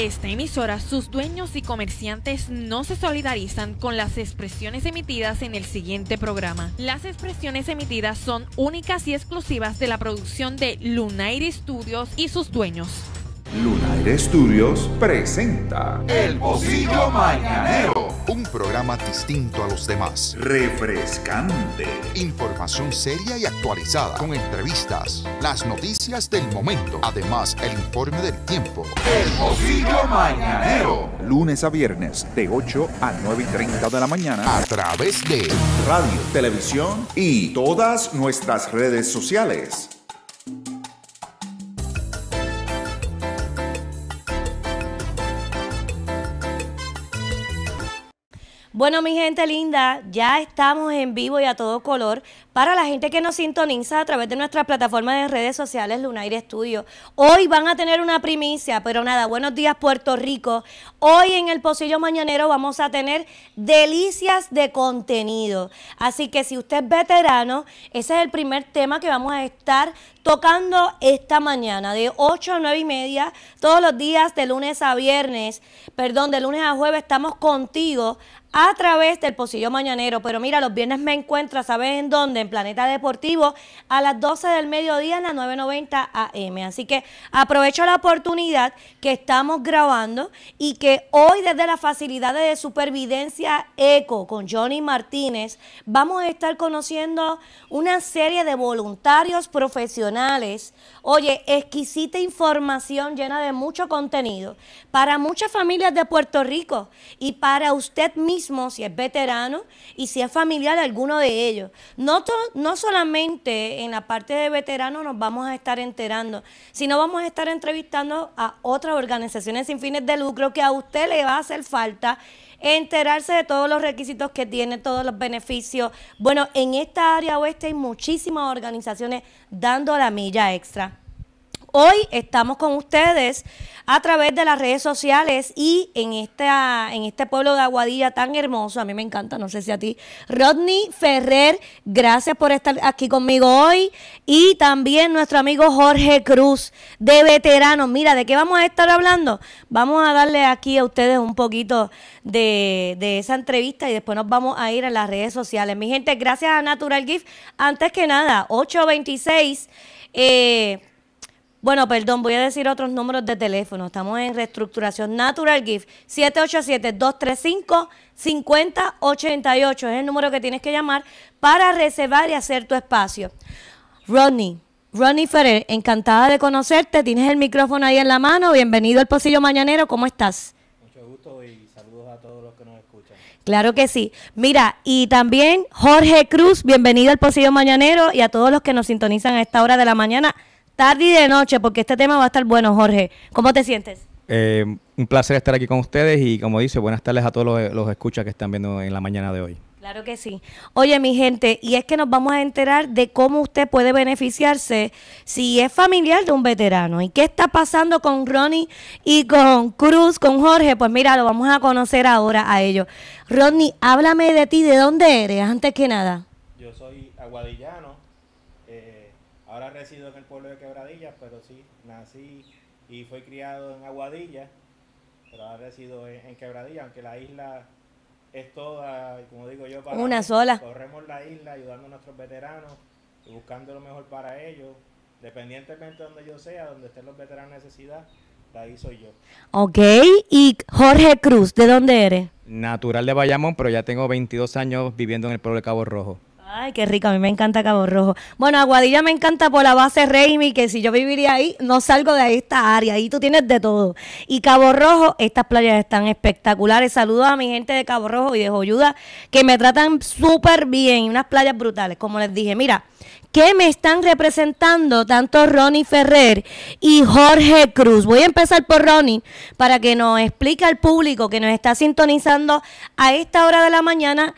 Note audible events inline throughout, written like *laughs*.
Esta emisora, sus dueños y comerciantes no se solidarizan con las expresiones emitidas en el siguiente programa. Las expresiones emitidas son únicas y exclusivas de la producción de Lunair Studios y sus dueños. Luna. Estudios presenta El Pocillo Mañanero. Un programa distinto a los demás. Refrescante. Información seria y actualizada con entrevistas, las noticias del momento, además el informe del tiempo. El Pocillo Mañanero. Lunes a viernes de 8 a 9 y 30 de la mañana. A través de radio, televisión y todas nuestras redes sociales. Bueno, mi gente linda, ya estamos en vivo y a todo color para la gente que nos sintoniza a través de nuestra plataforma de redes sociales Lunaire Studio. Hoy van a tener una primicia, pero nada, buenos días Puerto Rico. Hoy en el Pocillo Mañanero vamos a tener delicias de contenido. Así que si usted es veterano, ese es el primer tema que vamos a estar tocando esta mañana de 8 a 9 y media todos los días de lunes a viernes, perdón, de lunes a jueves estamos contigo a través del Pocillo Mañanero. Pero mira, los viernes me encuentro, ¿sabes en dónde? En Planeta Deportivo a las 12 del mediodía en la 9.90 AM. Así que aprovecho la oportunidad que estamos grabando y que hoy desde las facilidades de supervivencia ECO con Johnny Martínez vamos a estar conociendo una serie de voluntarios profesionales. Oye, exquisita información llena de mucho contenido para muchas familias de Puerto Rico y para usted mismo si es veterano y si es familiar de alguno de ellos. No, no solamente en la parte de veterano nos vamos a estar enterando, sino vamos a estar entrevistando a otras organizaciones sin fines de lucro que a usted le va a hacer falta enterarse de todos los requisitos que tiene, todos los beneficios. Bueno, en esta área oeste hay muchísimas organizaciones dando la milla extra. Hoy estamos con ustedes a través de las redes sociales y en, esta, en este pueblo de Aguadilla tan hermoso, a mí me encanta, no sé si a ti, Rodney Ferrer, gracias por estar aquí conmigo hoy y también nuestro amigo Jorge Cruz de Veteranos. Mira, ¿de qué vamos a estar hablando? Vamos a darle aquí a ustedes un poquito de, de esa entrevista y después nos vamos a ir a las redes sociales. Mi gente, gracias a Natural Gift. Antes que nada, 826. Eh, bueno, perdón, voy a decir otros números de teléfono. Estamos en reestructuración Natural Gift 787-235-5088. Es el número que tienes que llamar para reservar y hacer tu espacio. Rodney, Rodney Ferrer, encantada de conocerte. Tienes el micrófono ahí en la mano. Bienvenido al Pocillo Mañanero. ¿Cómo estás? Mucho gusto y saludos a todos los que nos escuchan. Claro que sí. Mira, y también Jorge Cruz, bienvenido al Pocillo Mañanero y a todos los que nos sintonizan a esta hora de la mañana tarde y de noche, porque este tema va a estar bueno, Jorge. ¿Cómo te sientes? Eh, un placer estar aquí con ustedes y como dice, buenas tardes a todos los, los escuchas que están viendo en la mañana de hoy. Claro que sí. Oye, mi gente, y es que nos vamos a enterar de cómo usted puede beneficiarse si es familiar de un veterano. ¿Y qué está pasando con Ronnie y con Cruz, con Jorge? Pues mira, lo vamos a conocer ahora a ellos. Ronnie, háblame de ti, ¿de dónde eres? Antes que nada. Yo soy aguadillano Ahora resido en el pueblo de Quebradillas, pero sí, nací y fui criado en Aguadilla, pero ahora resido en, Quebradilla, Quebradillas, aunque la isla es toda, como digo yo, para una sola. Corremos la isla ayudando a nuestros veteranos y buscando lo mejor para ellos, dependientemente de donde yo sea, donde estén los veteranos de necesidad. la ahí soy yo. Ok, y Jorge Cruz, ¿de dónde eres? Natural de Bayamón, pero ya tengo 22 años viviendo en el pueblo de Cabo Rojo. Ay, qué rico, a mí me encanta Cabo Rojo. Bueno, Aguadilla me encanta por la base Reimi, que si yo viviría ahí, no salgo de esta área, ahí tú tienes de todo. Y Cabo Rojo, estas playas están espectaculares. Saludos a mi gente de Cabo Rojo y de Joyuda, que me tratan súper bien, unas playas brutales, como les dije. Mira, ¿qué me están representando tanto Ronnie Ferrer y Jorge Cruz. Voy a empezar por Ronnie para que nos explique al público que nos está sintonizando a esta hora de la mañana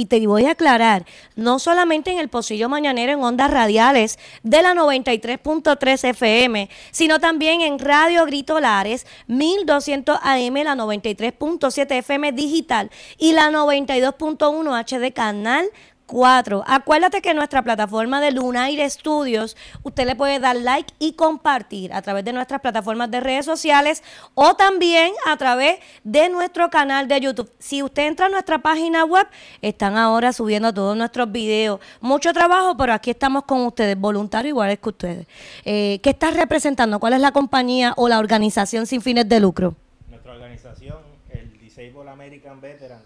y te voy a aclarar, no solamente en el Pocillo Mañanero en ondas radiales de la 93.3 FM, sino también en Radio Gritolares 1200 AM, la 93.7 FM digital y la 92.1 HD canal 4. Acuérdate que nuestra plataforma de Lunair Studios, usted le puede dar like y compartir a través de nuestras plataformas de redes sociales o también a través de nuestro canal de YouTube. Si usted entra a nuestra página web, están ahora subiendo todos nuestros videos. Mucho trabajo, pero aquí estamos con ustedes, voluntarios iguales que ustedes. Eh, ¿Qué estás representando? ¿Cuál es la compañía o la organización sin fines de lucro? Nuestra organización, el Disabled American Veterans,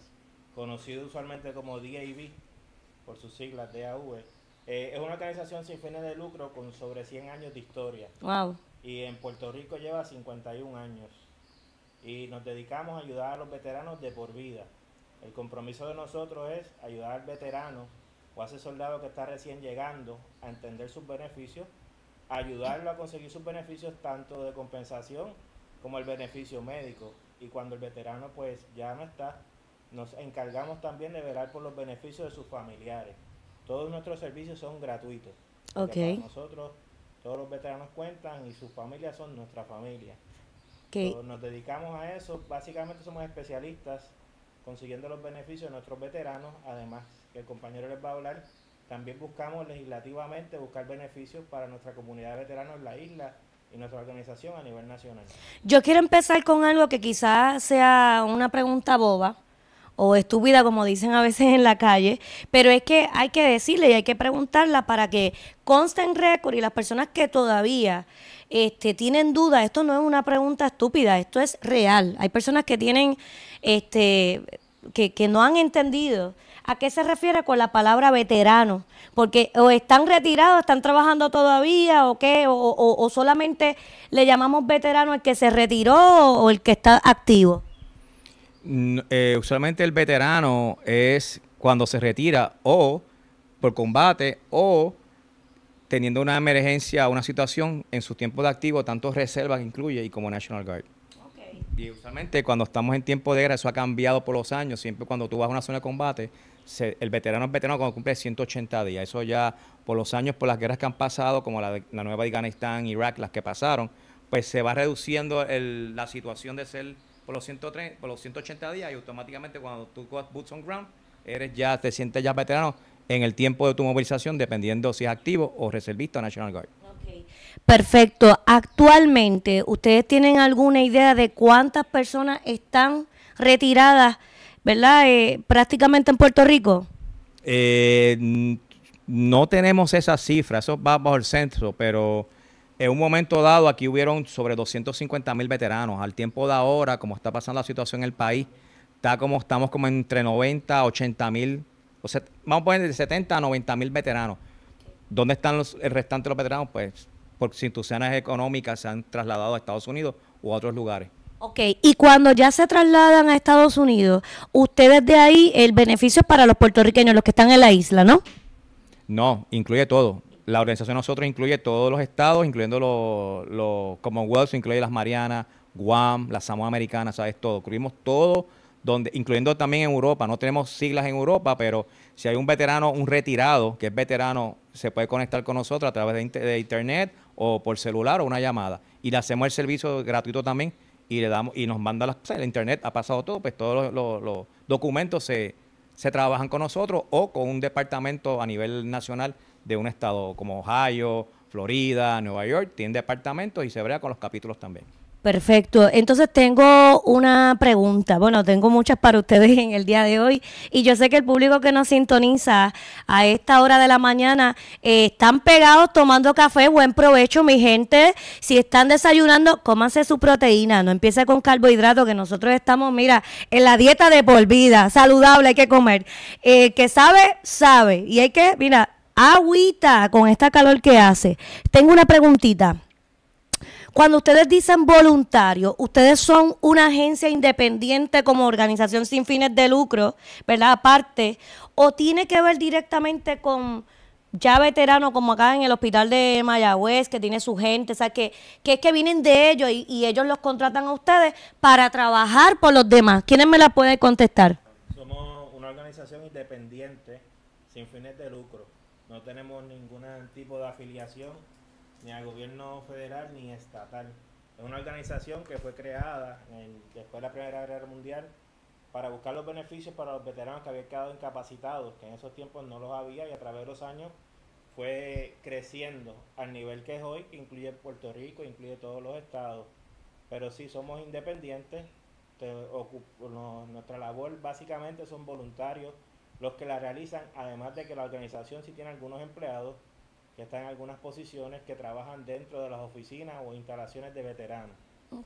conocido usualmente como DAV por sus siglas DAV, eh, eh, es una organización sin fines de lucro con sobre 100 años de historia. Wow. Y en Puerto Rico lleva 51 años. Y nos dedicamos a ayudar a los veteranos de por vida. El compromiso de nosotros es ayudar al veterano o a ese soldado que está recién llegando a entender sus beneficios, ayudarlo a conseguir sus beneficios tanto de compensación como el beneficio médico. Y cuando el veterano pues ya no está, nos encargamos también de velar por los beneficios de sus familiares. Todos nuestros servicios son gratuitos. nosotros, todos los veteranos cuentan y sus familias son nuestra familia. nos dedicamos a eso. Básicamente somos especialistas consiguiendo los beneficios de nuestros veteranos. Además, el compañero les va a hablar, también buscamos legislativamente buscar beneficios para nuestra comunidad de veteranos en la isla y nuestra organización a nivel nacional. Yo quiero empezar con algo que quizás sea una pregunta boba, o estúpida, como dicen a veces en la calle, pero es que hay que decirle y hay que preguntarla para que conste en récord y las personas que todavía este, tienen dudas, esto no es una pregunta estúpida, esto es real. Hay personas que tienen, este, que, no han entendido ¿A qué se refiere con la palabra veterano? Porque o están retirados, están trabajando todavía, o qué, o, solamente le llamamos veterano el que se retiró o el que está activo. Eh, usualmente el veterano es cuando se retira o por combate o teniendo una emergencia, una situación en su tiempo de activo, tanto reserva que incluye y como National Guard. Y usualmente cuando estamos en tiempo de guerra, eso ha cambiado por los años, siempre cuando tú vas a una zona de combate, el veterano es veterano cuando cumple 180 días, eso ya por los años, por las guerras que han pasado, como la, la nueva de Afganistán, Irak, las que pasaron, pues se va reduciendo la situación de ser por los, 103, por los 180 días y automáticamente cuando tú cojas boots on ground, eres ya, te sientes ya veterano en el tiempo de tu movilización, dependiendo si es activo o reservista National Guard. Perfecto. Actualmente, ¿ustedes tienen alguna idea de cuántas personas están retiradas, verdad, eh, prácticamente en Puerto Rico? Eh, no tenemos esa cifra, eso va bajo el centro, pero en un momento dado aquí hubieron sobre 250 mil veteranos. Al tiempo de ahora, como está pasando la situación en el país, está como estamos como entre 90 a 80 mil, o sea, vamos a poner de 70 a 90 mil veteranos. ¿Dónde están el restante de los veteranos? Pues por situaciones económicas se han trasladado a Estados Unidos u a otros lugares. Ok, y cuando ya se trasladan a Estados Unidos, ustedes de ahí el beneficio es para los puertorriqueños, los que están en la isla, ¿no? No, incluye todo la organización nosotros incluye todos los estados, incluyendo los, Commonwealth, incluye las Marianas, Guam, las Samoa Americana, ¿sabes? Todo. Cubrimos todo, donde, incluyendo también en Europa. No tenemos siglas en Europa, pero si hay un veterano, un retirado, que es veterano, se puede conectar con nosotros a través de, internet o por celular o una llamada. Y le hacemos el servicio gratuito también y le damos y nos manda las, el internet ha pasado todo, pues todos los, documentos se, se trabajan con nosotros o con un departamento a nivel nacional de un estado como Ohio, Florida, Nueva York, tiene departamentos y se brea con los capítulos también. Perfecto. Entonces tengo una pregunta. Bueno, tengo muchas para ustedes en el día de hoy y yo sé que el público que nos sintoniza a esta hora de la mañana eh, están pegados tomando café. Buen provecho, mi gente. Si están desayunando, cómanse su proteína. No empiece con carbohidrato que nosotros estamos, mira, en la dieta de por saludable hay que comer. Eh, que sabe, sabe. Y hay que, mira, agüita con esta calor que hace. Tengo una preguntita. Cuando ustedes dicen voluntario, ustedes son una agencia independiente como organización sin fines de lucro, ¿verdad? Aparte, o tiene que ver directamente con ya veterano, como acá en el hospital de Mayagüez, que tiene su gente, o sea, que, es que vienen de ellos y, y ellos los contratan a ustedes para trabajar por los demás. ¿Quiénes me la pueden contestar? Somos una organización independiente, sin fines de lucro no tenemos ningún tipo de afiliación ni al gobierno federal ni estatal. Es una organización que fue creada después de la Primera Guerra Mundial para buscar los beneficios para los veteranos que habían quedado incapacitados, que en esos tiempos no los había y a través de los años fue creciendo al nivel que es hoy, que incluye Puerto Rico, incluye todos los estados. Pero sí somos independientes, nuestra labor básicamente son voluntarios los que la realizan, además de que la organización sí tiene algunos empleados que están en algunas posiciones que trabajan dentro de las oficinas o instalaciones de veteranos.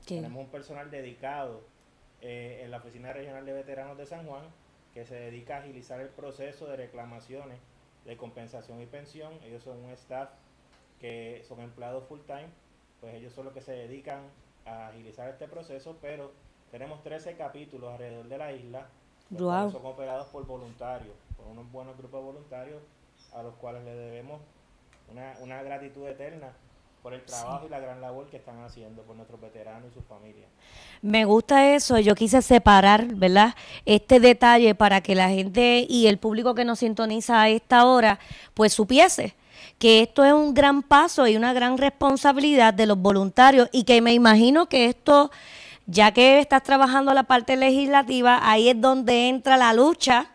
Tenemos un personal dedicado eh, en la Oficina Regional de Veteranos de San Juan que se dedica a agilizar el proceso de reclamaciones de compensación y pensión. Ellos son un staff que son empleados full time, pues ellos son los que se dedican a agilizar este proceso, pero tenemos 13 capítulos alrededor de la isla son operados por voluntarios, por unos buenos grupos voluntarios a los cuales le debemos una, gratitud eterna por el trabajo y la gran labor que están haciendo por nuestros veteranos y sus familias. Me gusta eso, yo quise separar, ¿verdad? Este detalle para que la gente y el público que nos sintoniza a esta hora, pues supiese que esto es un gran paso y una gran responsabilidad de los voluntarios y que me imagino que esto ya que estás trabajando la parte legislativa, ahí es donde entra la lucha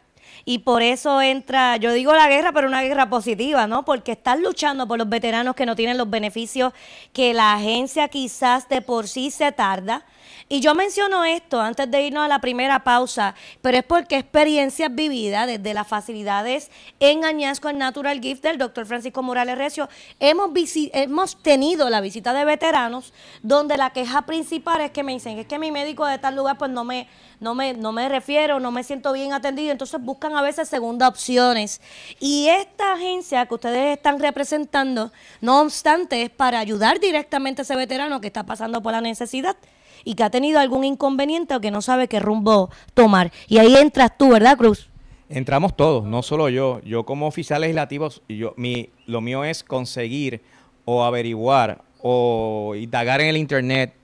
y por eso entra, yo digo la guerra, pero una guerra positiva, ¿no? Porque estás luchando por los veteranos que no tienen los beneficios que la agencia quizás de por sí se tarda y yo menciono esto antes de irnos a la primera pausa, pero es porque experiencias vividas desde las facilidades en Añasco, en Natural Gift del doctor Francisco Morales Recio, hemos, hemos tenido la visita de veteranos donde la queja principal es que me dicen, es que mi médico de tal lugar pues no me, no me, no me refiero, no me siento bien atendido, entonces buscan a veces segunda opciones. Y esta agencia que ustedes están representando, no obstante, es para ayudar directamente a ese veterano que está pasando por la necesidad y que ha tenido algún inconveniente o que no sabe qué rumbo tomar. Y ahí entras tú, ¿verdad, Cruz? Entramos todos, no solo yo. Yo como oficial legislativo, yo, mi, lo mío es conseguir o averiguar o indagar en el Internet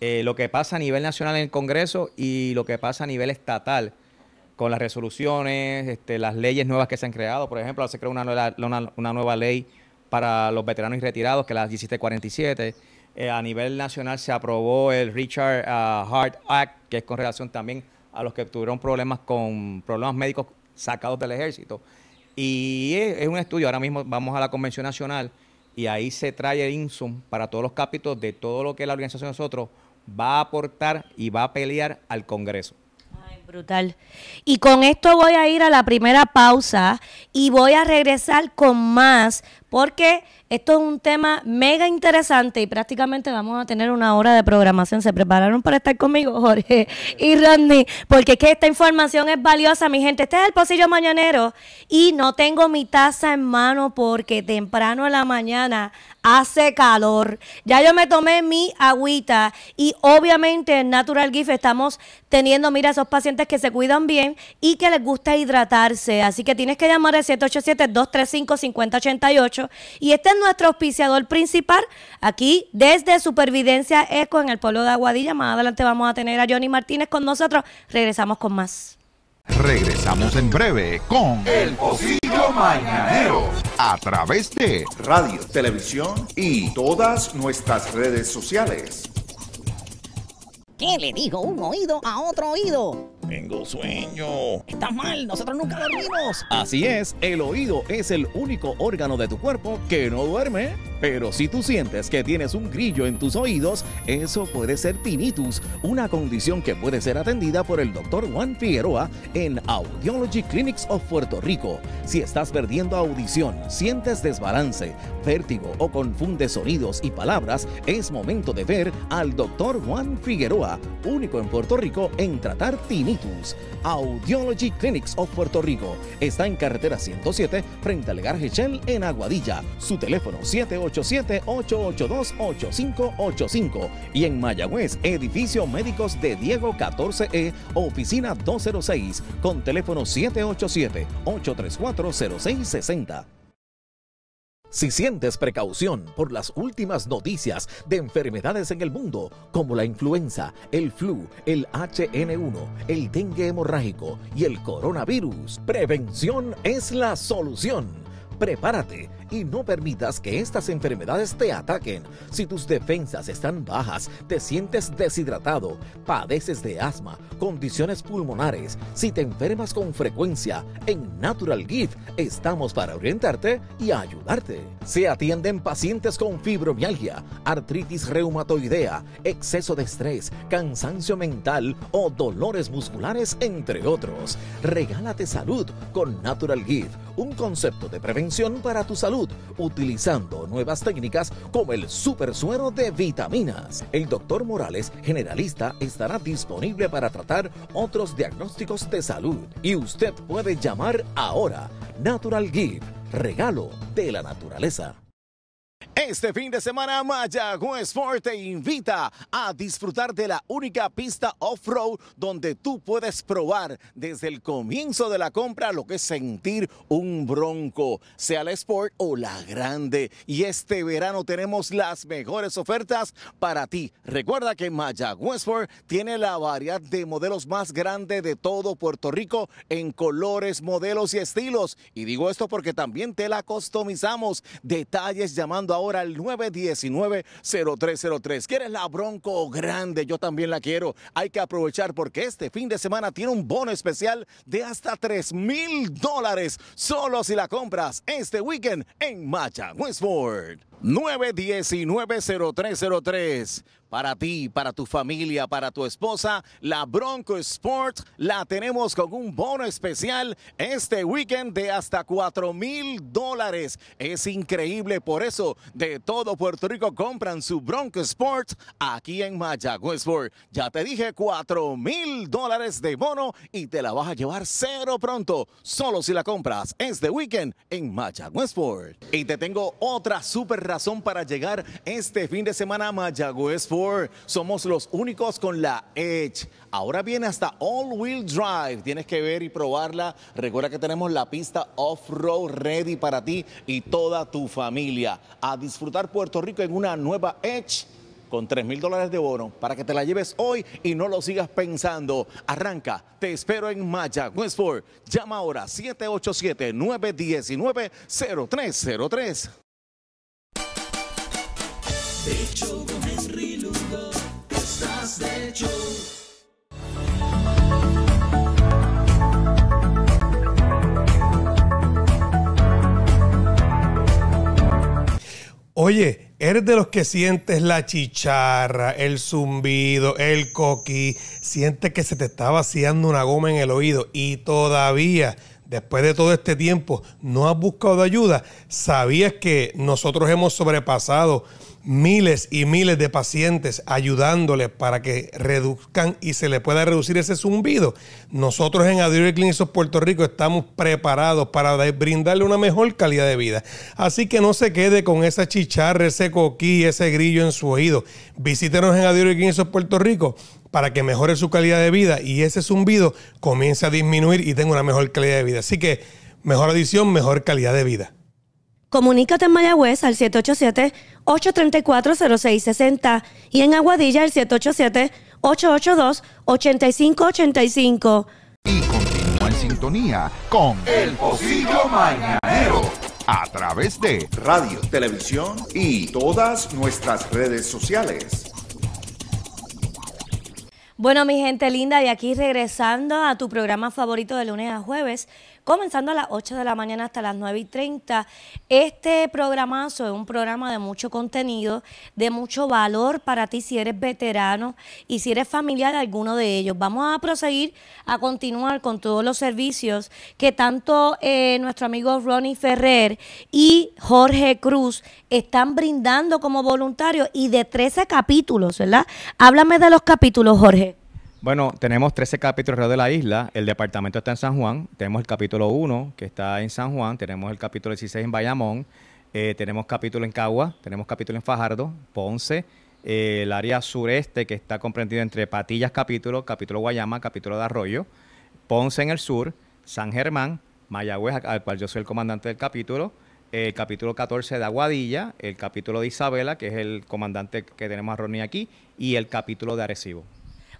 eh, lo que pasa a nivel nacional en el Congreso y lo que pasa a nivel estatal con las resoluciones, este, las leyes nuevas que se han creado. Por ejemplo, se creó una, una nueva ley para los veteranos y retirados, que es la 1747 eh, a nivel nacional se aprobó el Richard ah, Hart Act, que es con relación también a los que tuvieron problemas con problemas médicos sacados del ejército. Y es, un estudio, ahora mismo vamos a la Convención Nacional y ahí se trae el insum para todos los capítulos de todo lo que la organización de nosotros va a aportar y va a pelear al Congreso. Ay, brutal. Y con esto voy a ir a la primera pausa y voy a regresar con más porque esto es un tema mega interesante y prácticamente vamos a tener una hora de programación. Se prepararon para estar conmigo, *laughs* Jorge y Randy, porque es que esta información es valiosa, mi gente. Este es el pocillo mañanero y no tengo mi taza en mano porque temprano en la mañana hace calor. Ya yo me tomé mi agüita y obviamente en Natural Gift estamos teniendo, mira, esos pacientes que se cuidan bien y que les gusta hidratarse. Así que tienes que llamar al 787-235-5088 y este es nuestro auspiciador principal aquí desde Supervivencia Eco en el pueblo de Aguadilla. Más adelante vamos a tener a Johnny Martínez con nosotros. Regresamos con más. Regresamos en breve con El Pocillo Mañanero a través de radio, televisión y todas nuestras redes sociales. ¿Qué le digo un oído a otro oído? Tengo sueño. Está mal, nosotros nunca dormimos. Así es, el oído es el único órgano de tu cuerpo que no duerme. Pero si tú sientes que tienes un grillo en tus oídos, eso puede ser tinnitus, una condición que puede ser atendida por el doctor Juan Figueroa en Audiology Clinics of Puerto Rico. Si estás perdiendo audición, sientes desbalance, vértigo o confundes sonidos y palabras, es momento de ver al doctor Juan Figueroa, único en Puerto Rico en tratar tinnitus Audiology Clinics of Puerto Rico está en carretera 107 frente al Legar Shell en Aguadilla. Su teléfono 787-882-8585 y en Mayagüez, edificio médicos de Diego 14E, e, oficina 206 con teléfono 787 834 0660 si sientes precaución por las últimas noticias de enfermedades en el mundo, como la influenza, el flu, el HN1, el dengue hemorrágico y el coronavirus, prevención es la solución prepárate y no permitas que estas enfermedades te ataquen. Si tus defensas están bajas, te sientes deshidratado, padeces de asma, condiciones pulmonares, si te enfermas con frecuencia, en Natural Gift estamos para orientarte y ayudarte. Se atienden pacientes con fibromialgia, artritis reumatoidea, exceso de estrés, cansancio mental o dolores musculares, entre otros. Regálate salud con Natural Gift, un concepto de prevención para tu salud utilizando nuevas técnicas como el super suero de vitaminas. El doctor Morales, generalista, estará disponible para tratar otros diagnósticos de salud y usted puede llamar ahora Natural Give, regalo de la naturaleza. Este fin de semana Mayagüez Ford te invita a disfrutar de la única pista off-road donde tú puedes probar desde el comienzo de la compra lo que es sentir un bronco, sea la Sport o la grande. Y este verano tenemos las mejores ofertas para ti. Recuerda que Mayagüez Ford tiene la variedad de modelos más grande de todo Puerto Rico en colores, modelos y estilos. Y digo esto porque también te la customizamos. Detalles llamando ahora el al 919-0303. ¿Quieres la Bronco grande? Yo también la quiero. Hay que aprovechar porque este fin de semana tiene un bono especial de hasta 3 mil dólares solo si la compras este weekend en Macha Westford. 919-0303. Para ti, para tu familia, para tu esposa, la Bronco Sport la tenemos con un bono especial este weekend de hasta 4 mil dólares. Es increíble, por eso de todo Puerto Rico compran su Bronco Sport aquí en Westport. Ya te dije 4 mil dólares de bono y te la vas a llevar cero pronto, solo si la compras este weekend en Westport Y te tengo otra super razón para llegar este fin de semana a Mayagüez Ford. Somos los únicos con la Edge. Ahora viene hasta All Wheel Drive. Tienes que ver y probarla. Recuerda que tenemos la pista off-road ready para ti y toda tu familia. A disfrutar Puerto Rico en una nueva Edge con 3 mil dólares de bono para que te la lleves hoy y no lo sigas pensando. Arranca, te espero en Maya, Westford. Llama ahora 787-919-0303 de Oye, eres de los que sientes la chicharra, el zumbido, el coquí, sientes que se te está vaciando una goma en el oído y todavía después de todo este tiempo no has buscado ayuda, sabías que nosotros hemos sobrepasado miles y miles de pacientes ayudándoles para que reduzcan y se le pueda reducir ese zumbido. Nosotros en Adriel Clinics Puerto Rico estamos preparados para brindarle una mejor calidad de vida. Así que no se quede con esa chicharra, ese coquí, ese grillo en su oído. Visítenos en Adriel Clinics Puerto Rico para que mejore su calidad de vida y ese zumbido comience a disminuir y tenga una mejor calidad de vida. Así que mejor adición, mejor calidad de vida. Comunícate en Mayagüez al 787 834-0660 y en Aguadilla el 787-882-8585. Y continúa en sintonía con El Pocillo Mañanero a través de radio, televisión y todas nuestras redes sociales. Bueno, mi gente linda, de aquí regresando a tu programa favorito de lunes a jueves, comenzando a las 8 de la mañana hasta las 9 y 30. Este programazo es un programa de mucho contenido, de mucho valor para ti si eres veterano y si eres familiar de alguno de ellos. Vamos a proseguir a continuar con todos los servicios que tanto eh, nuestro amigo Ronnie Ferrer y Jorge Cruz están brindando como voluntarios y de 13 capítulos, ¿verdad? Háblame de los capítulos, Jorge. Bueno, tenemos 13 capítulos alrededor de la isla. El departamento está en San Juan. Tenemos el capítulo 1, que está en San Juan. Tenemos el capítulo 16 en Bayamón. Eh, tenemos capítulo en Cagua. Tenemos capítulo en Fajardo, Ponce. Eh, el área sureste, que está comprendido entre Patillas Capítulo, Capítulo Guayama, Capítulo de Arroyo. Ponce en el sur, San Germán, Mayagüez, al cual yo soy el comandante del capítulo. El capítulo 14 de Aguadilla, el capítulo de Isabela, que es el comandante que tenemos a Ronnie aquí, y el capítulo de Arecibo.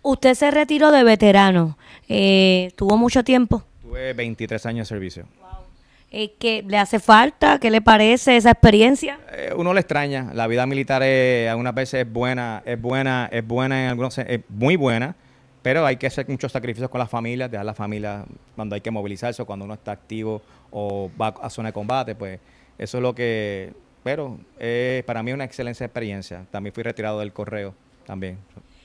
Usted se retiró de veterano. Eh, ¿Tuvo mucho tiempo? Tuve 23 años de servicio. Eh, le hace falta? ¿Qué le parece esa experiencia? Eh, uno le extraña. La vida militar es, algunas veces es buena, es buena, es buena en algunos es muy buena, pero hay que hacer muchos sacrificios con la familia, dejar la familia cuando hay que movilizarse, cuando uno está activo o va a zona de combate, pues eso es lo que. Pero para mí es una excelente experiencia. También fui retirado del correo también.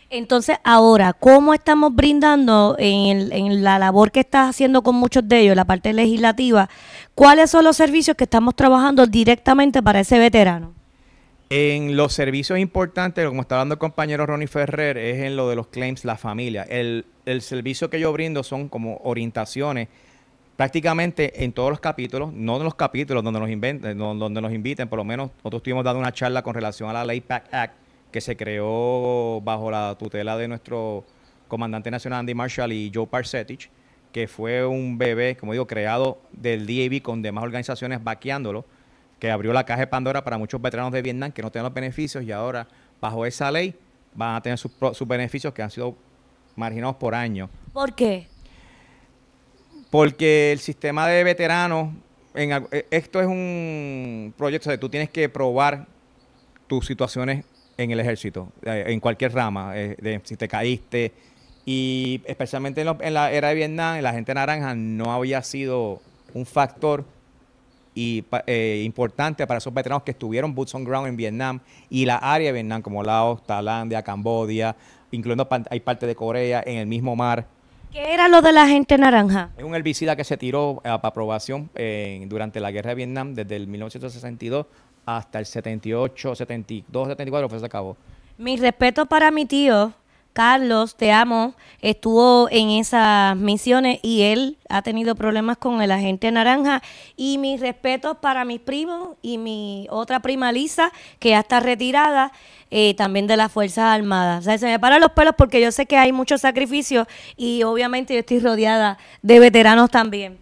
Entonces, ahora, ¿cómo estamos brindando en, la labor que estás haciendo con muchos de ellos, la parte legislativa? ¿Cuáles son los servicios que estamos trabajando directamente para ese veterano? En los servicios importantes, como está hablando el compañero Ronnie Ferrer, es en lo de los claims, la familia. El, servicio que yo brindo son como orientaciones prácticamente en todos los capítulos, no en los capítulos donde nos, donde nos inviten, por lo menos nosotros estuvimos dando una charla con relación a la Ley PAC Act que se creó bajo la tutela de nuestro comandante nacional Andy Marshall y Joe Parsetich, que fue un bebé, como digo, creado del DAV con demás organizaciones vaqueándolo, que abrió la caja de Pandora para muchos veteranos de Vietnam que no tenían los beneficios y ahora, bajo esa ley, van a tener sus, beneficios que han sido marginados por años. ¿Por qué? Porque el sistema de veteranos, e, esto es un proyecto de tú tienes que probar tus situaciones en el ejército, eh, en cualquier rama, eh, si te caíste. Y especialmente en, la era de Vietnam, la gente naranja no había sido un factor eh, importante para esos veteranos que estuvieron boots on ground en Vietnam y la área de Vietnam, como Laos, Tailandia, Cambodia, incluyendo hay parte de Corea, en el mismo mar. ¿Qué era lo de la gente naranja? Es un herbicida que se tiró para aprobación durante la guerra de Vietnam desde el 1962 hasta el 78, 72, 74, fue se acabó. Mi respeto para mi tío, Carlos, te amo, estuvo en esas misiones y él ha tenido problemas con el agente naranja. Y mis respetos para mis primos y mi otra prima Lisa, que ya está retirada eh, también de las Fuerzas Armadas. O sea, se me paran los pelos porque yo sé que hay muchos sacrificios y obviamente yo estoy rodeada de veteranos también.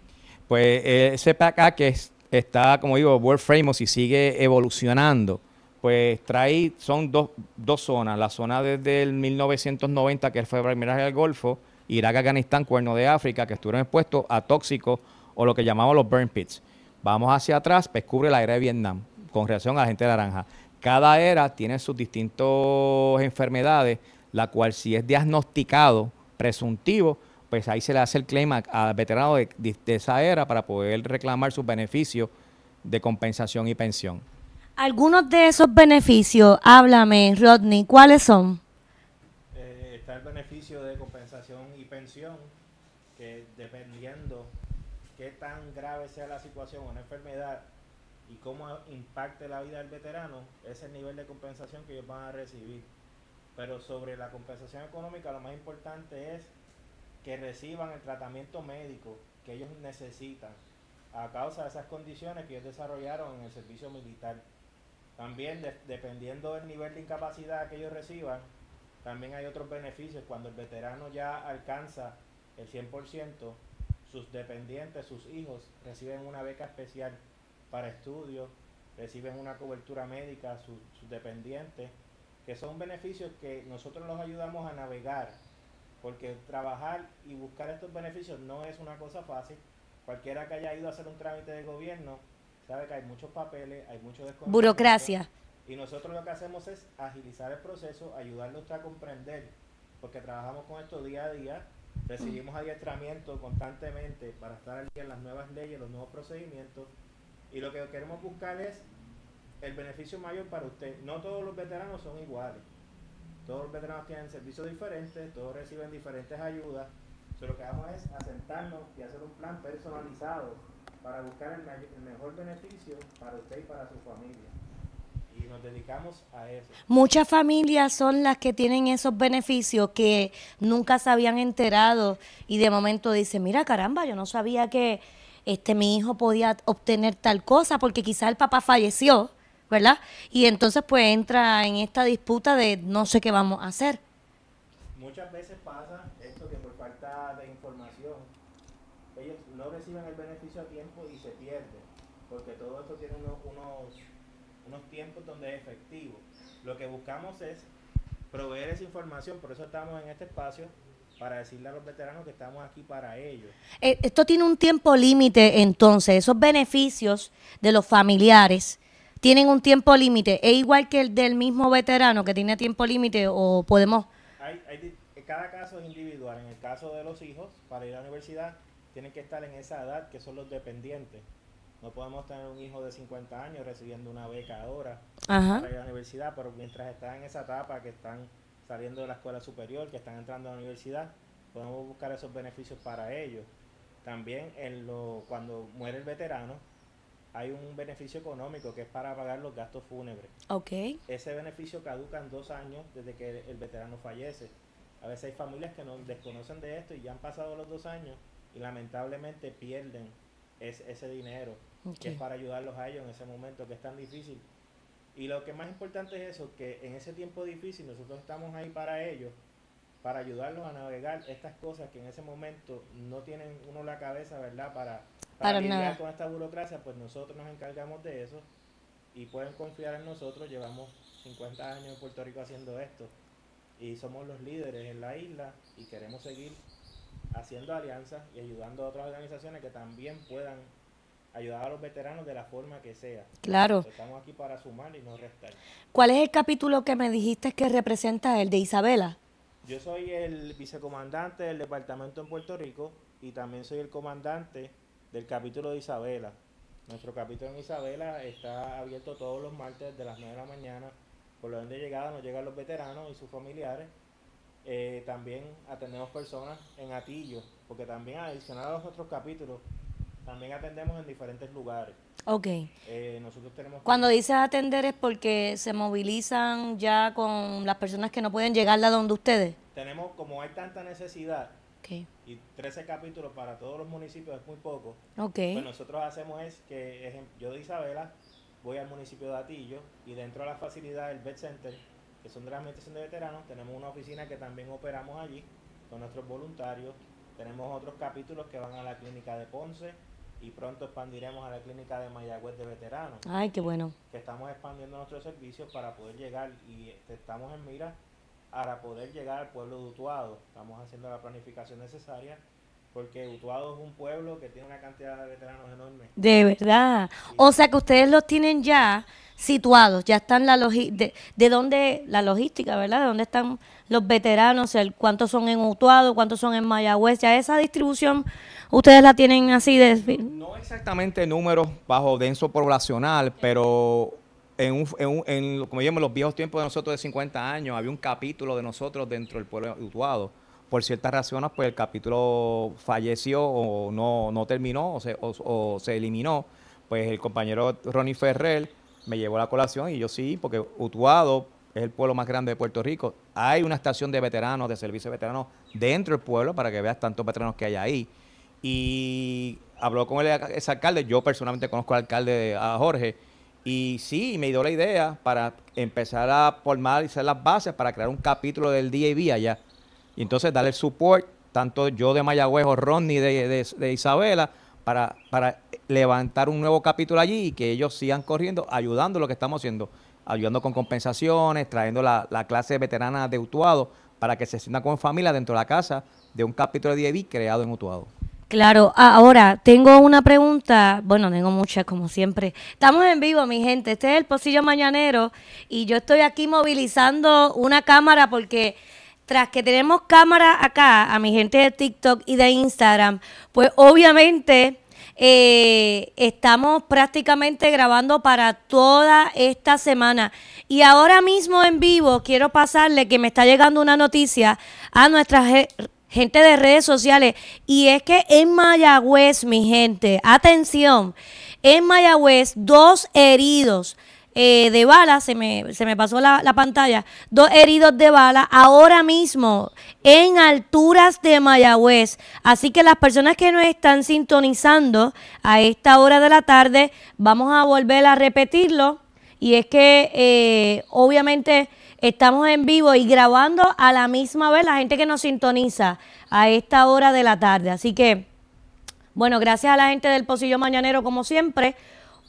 Pues eh, sepa acá que es está, como digo, World famous y sigue evolucionando, pues trae, son dos, dos zonas, la zona desde el 1990, que fue el primer del Golfo, Irak, Afganistán, Cuerno de África, que estuvieron expuestos a tóxicos o lo que llamamos los burn pits. Vamos hacia atrás, descubre pues cubre la era de Vietnam, con relación a la gente de naranja. Cada era tiene sus distintas enfermedades, la cual si es diagnosticado presuntivo, pues ahí se le hace el claim al veterano de, esa era para poder reclamar sus beneficios de compensación y pensión. Algunos de esos beneficios, háblame, Rodney, ¿cuáles son? Eh, está el beneficio de compensación y pensión, que dependiendo qué tan grave sea la situación o la enfermedad y cómo impacte la vida del veterano, es el nivel de compensación que ellos van a recibir. Pero sobre la compensación económica, lo más importante es que reciban el tratamiento médico que ellos necesitan a causa de esas condiciones que ellos desarrollaron en el servicio militar. También dependiendo del nivel de incapacidad que ellos reciban, también hay otros beneficios. Cuando el veterano ya alcanza el 100%, sus dependientes, sus hijos, reciben una beca especial para estudios, reciben una cobertura médica, sus dependientes, que son beneficios que nosotros los ayudamos a navegar porque trabajar y buscar estos beneficios no es una cosa fácil. Cualquiera que haya ido a hacer un trámite de gobierno sabe que hay muchos papeles, hay mucho desconocimiento. Burocracia. Y nosotros lo que hacemos es agilizar el proceso, ayudarle usted a comprender, porque trabajamos con esto día a día, recibimos adiestramiento constantemente para estar al día en las nuevas leyes, los nuevos procedimientos, y lo que queremos buscar es el beneficio mayor para usted. No todos los veteranos son iguales. Todos los veteranos tienen servicios diferentes, todos reciben diferentes ayudas. pero lo que hacemos es asentarnos y hacer un plan personalizado para buscar el, mejor beneficio para usted y para su familia. Y nos dedicamos a eso. Muchas familias son las que tienen esos beneficios que nunca se habían enterado y de momento dicen, mira caramba, yo no sabía que este mi hijo podía obtener tal cosa porque quizás el papá falleció ¿verdad? Y entonces pues entra en esta disputa de no sé qué vamos a hacer. Muchas veces pasa esto que por falta de información, ellos no reciben el beneficio a tiempo y se pierden, porque todo esto tiene unos, unos, unos tiempos donde es efectivo. Lo que buscamos es proveer esa información, por eso estamos en este espacio, para decirle a los veteranos que estamos aquí para ellos. Eh, esto tiene un tiempo límite, entonces, esos beneficios de los familiares tienen un tiempo límite. ¿Es igual que el del mismo veterano que tiene tiempo límite o podemos...? Hay, hay, cada caso es individual. En el caso de los hijos, para ir a la universidad, tienen que estar en esa edad que son los dependientes. No podemos tener un hijo de 50 años recibiendo una beca ahora para ir a la universidad, pero mientras están en esa etapa que están saliendo de la escuela superior, que están entrando a la universidad, podemos buscar esos beneficios para ellos. También en lo, cuando muere el veterano, hay un beneficio económico que es para pagar los gastos fúnebres. Okay. Ese beneficio caduca en dos años desde que el, veterano fallece. A veces hay familias que no desconocen de esto y ya han pasado los dos años y lamentablemente pierden ese dinero, que es para ayudarlos a ellos en ese momento que es tan difícil. Y lo que más importante es eso, que en ese tiempo difícil nosotros estamos ahí para ellos, para ayudarlos a navegar estas cosas que en ese momento no tienen uno la cabeza, ¿verdad? Para para, lidiar nada. con esta burocracia, pues nosotros nos encargamos de eso y pueden confiar en nosotros. Llevamos 50 años en Puerto Rico haciendo esto y somos los líderes en la isla y queremos seguir haciendo alianzas y ayudando a otras organizaciones que también puedan ayudar a los veteranos de la forma que sea. Claro. Estamos aquí para sumar y no restar. ¿Cuál es el capítulo que me dijiste que representa el de Isabela? Yo soy el vicecomandante del departamento en Puerto Rico y también soy el comandante del capítulo de Isabela. Nuestro capítulo en Isabela está abierto todos los martes de las 9 de la mañana. Por lo de llegada nos llegan los veteranos y sus familiares. Eh, también atendemos personas en Atillo, porque también adicional a los otros capítulos, también atendemos en diferentes lugares. Ok. Eh, Cuando dices atender es porque se movilizan ya con las personas que no pueden llegar a donde ustedes. Tenemos, como hay tanta necesidad, y 13 capítulos para todos los municipios es muy poco. Lo que pues nosotros hacemos es que yo de Isabela voy al municipio de Atillo y dentro de la facilidad del Vet Center, que son de la Administración de Veteranos, tenemos una oficina que también operamos allí con nuestros voluntarios. Tenemos otros capítulos que van a la clínica de Ponce y pronto expandiremos a la clínica de Mayagüez de Veteranos. Ay, qué bueno. Que estamos expandiendo nuestros servicios para poder llegar y este, estamos en mira para poder llegar al pueblo de Utuado. Estamos haciendo la planificación necesaria porque Utuado es un pueblo que tiene una cantidad de veteranos enorme. De verdad. O sea que ustedes los tienen ya situados, ya están la de, dónde la logística, ¿verdad? De dónde están los veteranos, el, cuántos son en Utuado, cuántos son en Mayagüez, ya esa distribución ustedes la tienen así de No exactamente números bajo denso poblacional, pero en, un, en, en, como los viejos tiempos de nosotros de 50 años, había un capítulo de nosotros dentro del pueblo de Utuado. Por ciertas razones, pues el capítulo falleció o no, terminó o se, o, se eliminó. Pues el compañero Ronnie Ferrer me llevó a la colación y yo sí, porque Utuado es el pueblo más grande de Puerto Rico. Hay una estación de veteranos, de servicio veteranos dentro del pueblo para que veas tantos veteranos que hay ahí. Y habló con el alcalde, yo personalmente conozco al alcalde, a Jorge, y sí, me dio la idea para empezar a formar y hacer las bases para crear un capítulo del DAB allá. Y entonces darle el support, tanto yo de Mayagüez o Ronnie de, Isabela, para, para levantar un nuevo capítulo allí y que ellos sigan corriendo, ayudando lo que estamos haciendo, ayudando con compensaciones, trayendo la, clase veterana de Utuado para que se sienta como familia dentro de la casa de un capítulo de DAB creado en Utuado. Claro, ah, ahora tengo una pregunta, bueno, tengo muchas como siempre. Estamos en vivo, mi gente, este es el Pocillo Mañanero y yo estoy aquí movilizando una cámara porque tras que tenemos cámara acá a mi gente de TikTok y de Instagram, pues obviamente eh, estamos prácticamente grabando para toda esta semana. Y ahora mismo en vivo quiero pasarle que me está llegando una noticia a nuestras gente de redes sociales. Y es que en Mayagüez, mi gente, atención, en Mayagüez, dos heridos. Eh, de bala, se me, se me pasó la, la, pantalla, dos heridos de bala ahora mismo en alturas de Mayagüez. Así que las personas que nos están sintonizando a esta hora de la tarde, vamos a volver a repetirlo. Y es que eh, obviamente Estamos en vivo y grabando a la misma vez la gente que nos sintoniza a esta hora de la tarde. Así que, bueno, gracias a la gente del Posillo Mañanero, como siempre.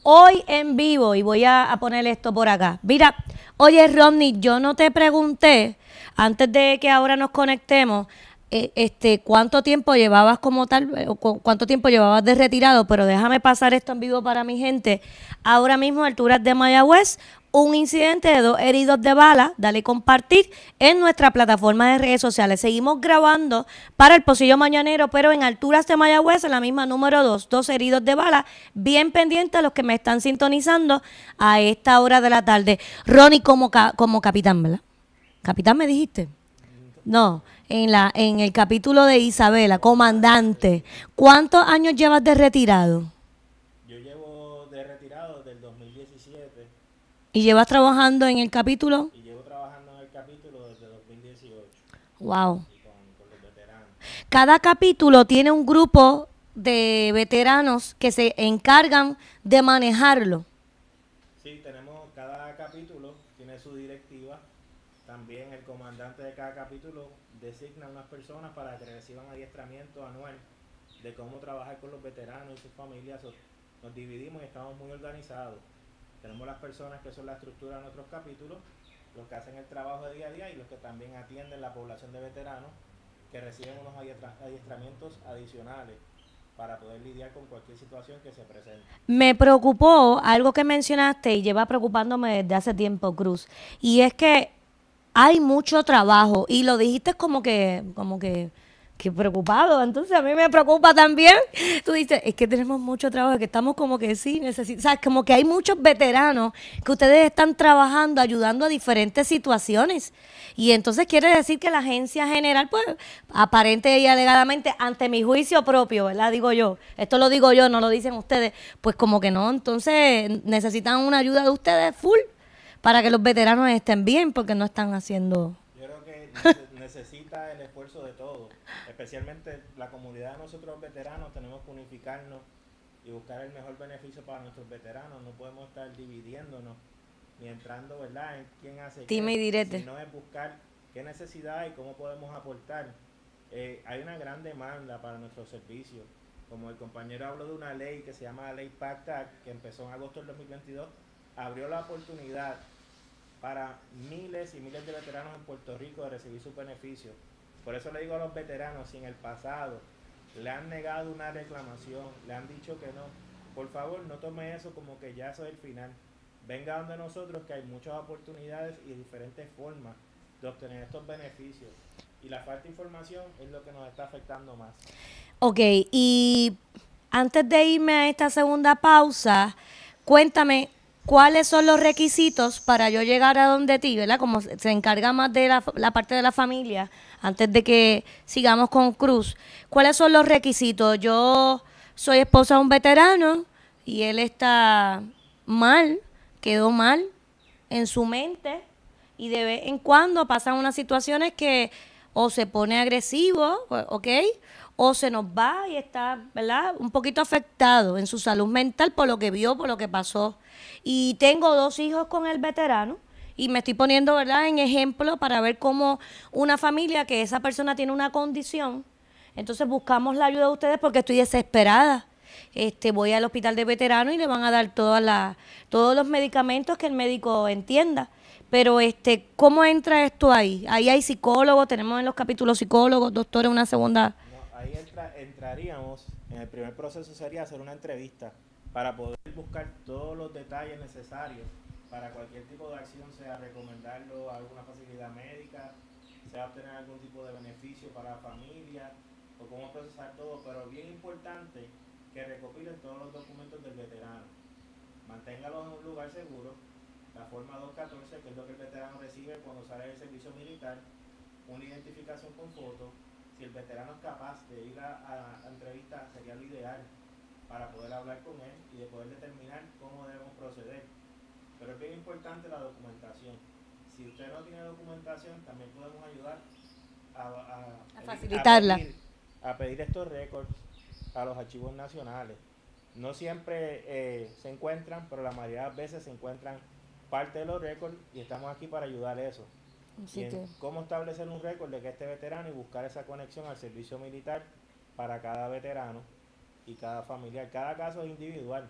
Hoy en vivo, y voy a, a poner esto por acá. Mira, oye, Rodney, yo no te pregunté, antes de que ahora nos conectemos, eh, este, cuánto tiempo llevabas como tal, eh, cuánto tiempo llevabas de retirado, pero déjame pasar esto en vivo para mi gente. Ahora mismo, alturas de Mayagüez, un incidente de dos heridos de bala, dale compartir en nuestra plataforma de redes sociales. Seguimos grabando para el Pocillo Mañanero, pero en alturas de Mayagüez, en la misma número dos, dos heridos de bala. Bien pendiente a los que me están sintonizando a esta hora de la tarde. Ronnie, como, como capitán, ¿verdad? Capitán, me dijiste. No, en, la, en el capítulo de Isabela, comandante. ¿Cuántos años llevas de retirado? Yo llevo de retirado del 2017. ¿Y llevas trabajando en el capítulo? Y llevo trabajando en el capítulo desde 2018. Wow. Cada capítulo tiene un grupo de veteranos que se encargan de manejarlo. Sí, tenemos para que reciban adiestramiento anual de cómo trabajar con los veteranos y sus familias. Nos dividimos y estamos muy organizados. Tenemos las personas que son la estructura de nuestros capítulos, los que hacen el trabajo de día a día y los que también atienden la población de veteranos que reciben unos adiestramientos adicionales para poder lidiar con cualquier situación que se presente. Me preocupó algo que mencionaste y lleva preocupándome desde hace tiempo, Cruz, y es que hay mucho trabajo y lo dijiste como que, como que, que preocupado. Entonces a mí me preocupa también. *laughs* Tú dices, es que tenemos mucho trabajo, que estamos como que sí, necesitamos, como que hay muchos veteranos que ustedes están trabajando, ayudando a diferentes situaciones. Y entonces quiere decir que la agencia general, pues, aparente y alegadamente, ante mi juicio propio, ¿verdad? Digo yo, esto lo digo yo, no lo dicen ustedes, pues como que no, entonces necesitan una ayuda de ustedes full para que los veteranos estén bien porque no están haciendo... Yo creo que necesita el esfuerzo de todos, especialmente la comunidad de nosotros veteranos, tenemos que unificarnos y buscar el mejor beneficio para nuestros veteranos, no podemos estar dividiéndonos ni entrando, ¿verdad?, quién hace direte. sino es buscar qué necesidad y cómo podemos aportar. Eh, hay una gran demanda para nuestros servicios. Como el compañero habló de una ley que se llama Ley Pacta, que empezó en agosto del 2022, abrió la oportunidad para miles y miles de veteranos en Puerto Rico de recibir sus beneficios. Por eso le digo a los veteranos, si en el pasado le han negado una reclamación, le han dicho que no, por favor no tome eso como que ya eso es el final. Venga donde nosotros que hay muchas oportunidades y diferentes formas de obtener estos beneficios. Y la falta de información es lo que nos está afectando más. Ok, y antes de irme a esta segunda pausa, cuéntame cuáles son los requisitos para yo llegar a donde ti, ¿verdad? Como se encarga más de la, parte de la familia, antes de que sigamos con Cruz, ¿cuáles son los requisitos? Yo soy esposa de un veterano y él está mal, quedó mal en su mente y de vez en cuando pasan unas situaciones que o se pone agresivo, ¿ok? o se nos va y está, ¿verdad? Un poquito afectado en su salud mental por lo que vio, por lo que pasó. Y tengo dos hijos con el veterano y me estoy poniendo, ¿verdad?, en ejemplo para ver cómo una familia que esa persona tiene una condición, entonces buscamos la ayuda de ustedes porque estoy desesperada. Este, voy al hospital de veterano y le van a dar todas las, todos los medicamentos que el médico entienda. Pero este, ¿cómo entra esto ahí? Ahí hay psicólogos, tenemos en los capítulos psicólogos, doctores, una segunda ahí entraríamos en el primer proceso sería hacer una entrevista para poder buscar todos los detalles necesarios para cualquier tipo de acción, sea recomendarlo a alguna facilidad médica, sea obtener algún tipo de beneficio para la familia o cómo procesar todo, pero bien importante que recopilen todos los documentos del veterano. Manténgalos en un lugar seguro, la forma 214, que es lo que el veterano recibe cuando sale del servicio militar, una identificación con foto, si el veterano es capaz de ir a, entrevista sería lo ideal para poder hablar con él y de poder determinar cómo debemos proceder. Pero es bien importante la documentación. Si usted no tiene documentación, también podemos ayudar a, facilitarla. A pedir, estos récords a los archivos nacionales. No siempre eh, se encuentran, pero la mayoría de las veces se encuentran parte de los récords y estamos aquí para ayudar a eso cómo establecer un récord de que este veterano y buscar esa conexión al servicio militar para cada veterano y cada familiar. Cada caso es individual.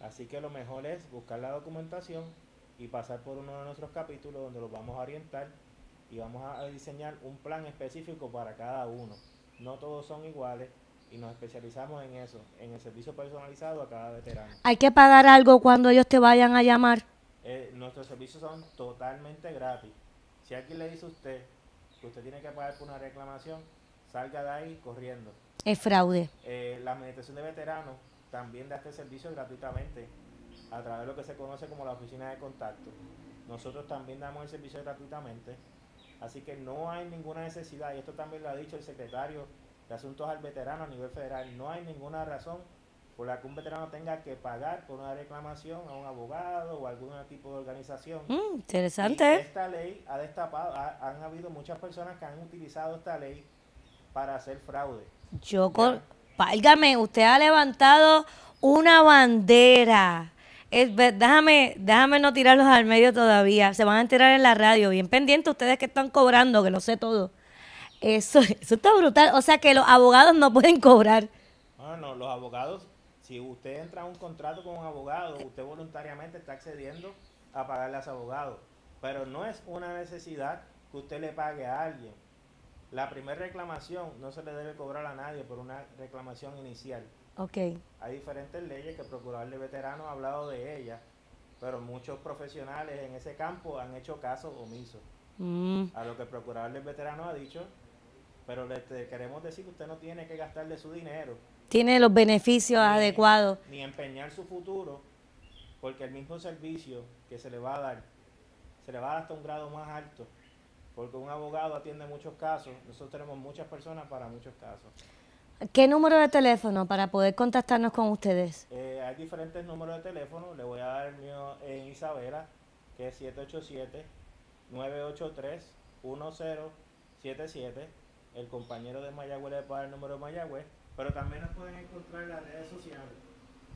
Así que lo mejor es buscar la documentación y pasar por uno de nuestros capítulos donde los vamos a orientar y vamos a diseñar un plan específico para cada uno. No todos son iguales y nos especializamos en eso, en el servicio personalizado a cada veterano. ¿Hay que pagar algo cuando ellos te vayan a llamar? Eh, nuestros servicios son totalmente gratis. Si alguien le dice usted que usted tiene que pagar por una reclamación, salga de ahí corriendo. Es fraude. Eh, la Administración de Veteranos también da este servicio gratuitamente a través de lo que se conoce como la oficina de contacto. Nosotros también damos el servicio gratuitamente, así que no hay ninguna necesidad, y esto también lo ha dicho el secretario de Asuntos al Veterano a nivel federal, no hay ninguna razón por la que un veterano tenga que pagar por una reclamación a un abogado o algún tipo de organización. Mm, interesante. esta ley ha destapado, han habido muchas personas que han utilizado esta ley para hacer fraude. Yo, con, usted ha levantado una bandera. Es, déjame, déjame no tirarlos al medio todavía. Se van a enterar en la radio. Bien pendiente ustedes que están cobrando, que lo sé todo. Eso, *laughs* eso está brutal. O sea que los abogados no pueden cobrar. Bueno, los abogados si usted entra a un contrato con un abogado, usted voluntariamente está accediendo a pagarle a su abogado. Pero no es una necesidad que usted le pague a alguien. La primera reclamación no se le debe cobrar a nadie por una reclamación inicial. Okay. Hay diferentes leyes que el procurador de veteranos ha hablado de ellas, pero muchos profesionales en ese campo han hecho caso omiso. Mm. a lo que el procurador de veteranos ha dicho, pero le queremos decir que usted no tiene que gastarle su dinero tiene los beneficios adecuados. Ni empeñar su futuro, porque el mismo servicio que se le va a dar, se le va a dar hasta un grado más alto, porque un abogado atiende muchos casos, nosotros tenemos muchas personas para muchos casos. ¿Qué número de teléfono para poder contactarnos con ustedes? Eh, hay diferentes números de teléfono, le voy a dar el mío en Isabela, que es 787-983-1077, el compañero de Mayagüez le va a dar el número de Mayagüez, pero también nos pueden encontrar en las redes sociales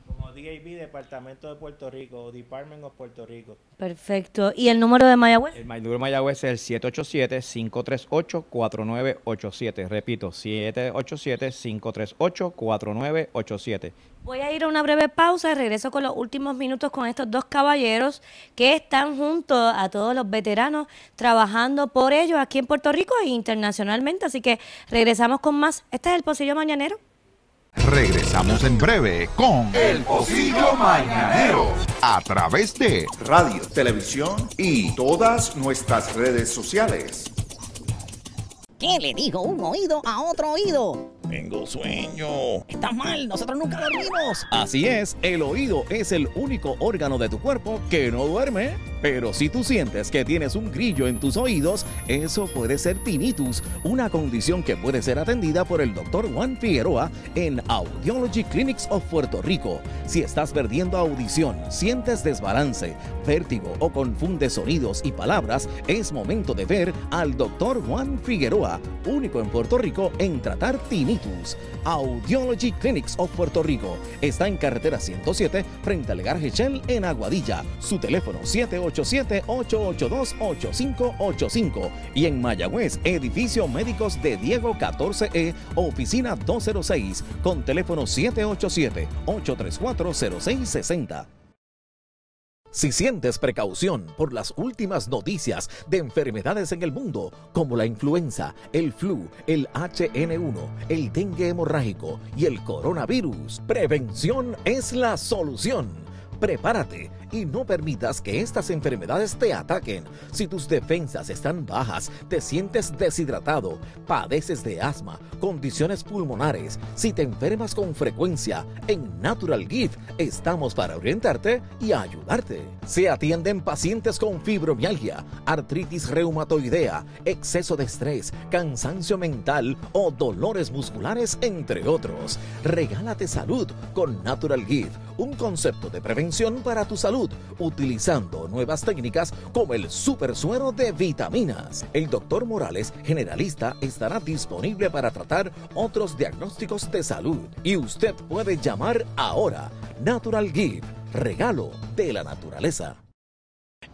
como DAB, Departamento de Puerto Rico, o Department of Puerto Rico. Perfecto. ¿Y el número de Mayagüez? El número de Mayagüez es el 787-538-4987. Repito, 787-538-4987. Voy a ir a una breve pausa. y Regreso con los últimos minutos con estos dos caballeros que están junto a todos los veteranos trabajando por ellos aquí en Puerto Rico e internacionalmente. Así que regresamos con más. Este es el Pocillo Mañanero. Regresamos en breve con El Pocillo Mañanero. A través de radio, televisión y todas nuestras redes sociales qué le dijo un oído a otro oído? Tengo sueño. Está mal, nosotros nunca dormimos. Así es, el oído es el único órgano de tu cuerpo que no duerme. Pero si tú sientes que tienes un grillo en tus oídos, eso puede ser tinnitus, una condición que puede ser atendida por el Dr. Juan Figueroa en Audiology Clinics of Puerto Rico. Si estás perdiendo audición, sientes desbalance, vértigo o confunde sonidos y palabras, es momento de ver al Dr. Juan Figueroa único en Puerto Rico en tratar tinnitus. Audiology Clinics of Puerto Rico está en carretera 107 frente al Legar Shell en Aguadilla. Su teléfono 787-882-8585 y en Mayagüez, edificio médicos de Diego 14E, e, oficina 206 con teléfono 787 834 0660 si sientes precaución por las últimas noticias de enfermedades en el mundo, como la influenza, el flu, el HN1, el dengue hemorrágico y el coronavirus, prevención es la solución. Prepárate y no permitas que estas enfermedades te ataquen. Si tus defensas están bajas, te sientes deshidratado, padeces de asma, condiciones pulmonares, si te enfermas con frecuencia, en Natural Gift estamos para orientarte y ayudarte. Se atienden pacientes con fibromialgia, artritis reumatoidea, exceso de estrés, cansancio mental o dolores musculares, entre otros. Regálate salud con Natural Gift un concepto de prevención para tu salud utilizando nuevas técnicas como el super suero de vitaminas. El doctor Morales, generalista, estará disponible para tratar otros diagnósticos de salud y usted puede llamar ahora Natural Give, regalo de la naturaleza.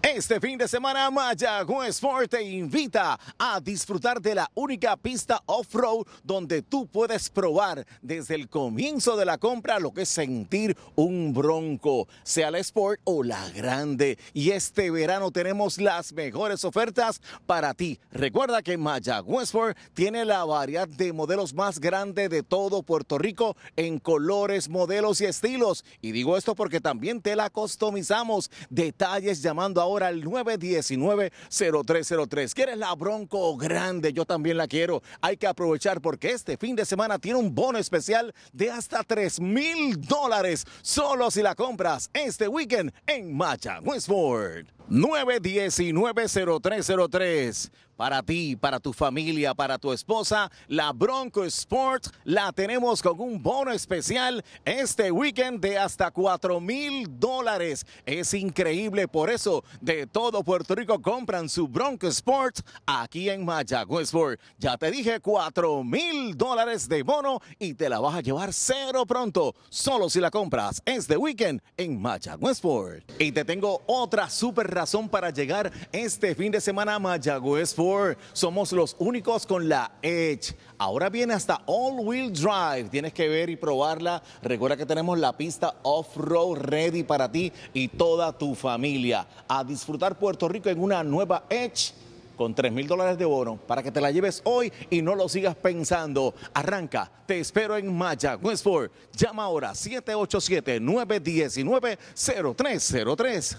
Este fin de semana Mayagüez Ford te invita a disfrutar de la única pista off-road donde tú puedes probar desde el comienzo de la compra lo que es sentir un bronco, sea la Sport o la grande. Y este verano tenemos las mejores ofertas para ti. Recuerda que Mayagüez Ford tiene la variedad de modelos más grande de todo Puerto Rico en colores, modelos y estilos. Y digo esto porque también te la customizamos. Detalles llamando ahora al 919-0303. ¿Quieres la Bronco grande? Yo también la quiero. Hay que aprovechar porque este fin de semana tiene un bono especial de hasta 3 mil dólares solo si la compras este weekend en Macha Westford. 919-0303. Para ti, para tu familia, para tu esposa, la Bronco Sport la tenemos con un bono especial este weekend de hasta 4 mil dólares. Es increíble, por eso de todo Puerto Rico compran su Bronco Sport aquí en Westport. Ya te dije 4 mil dólares de bono y te la vas a llevar cero pronto, solo si la compras este weekend en Westport Y te tengo otra super razón para llegar este fin de semana a Mayagüez Ford. Somos los únicos con la Edge. Ahora viene hasta All Wheel Drive. Tienes que ver y probarla. Recuerda que tenemos la pista off-road ready para ti y toda tu familia. A disfrutar Puerto Rico en una nueva Edge con 3 mil dólares de bono para que te la lleves hoy y no lo sigas pensando. Arranca, te espero en Maya, Ford. Llama ahora 787-919-0303.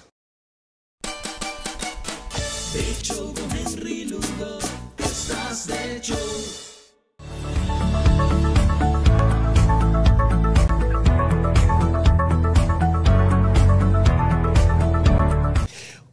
De de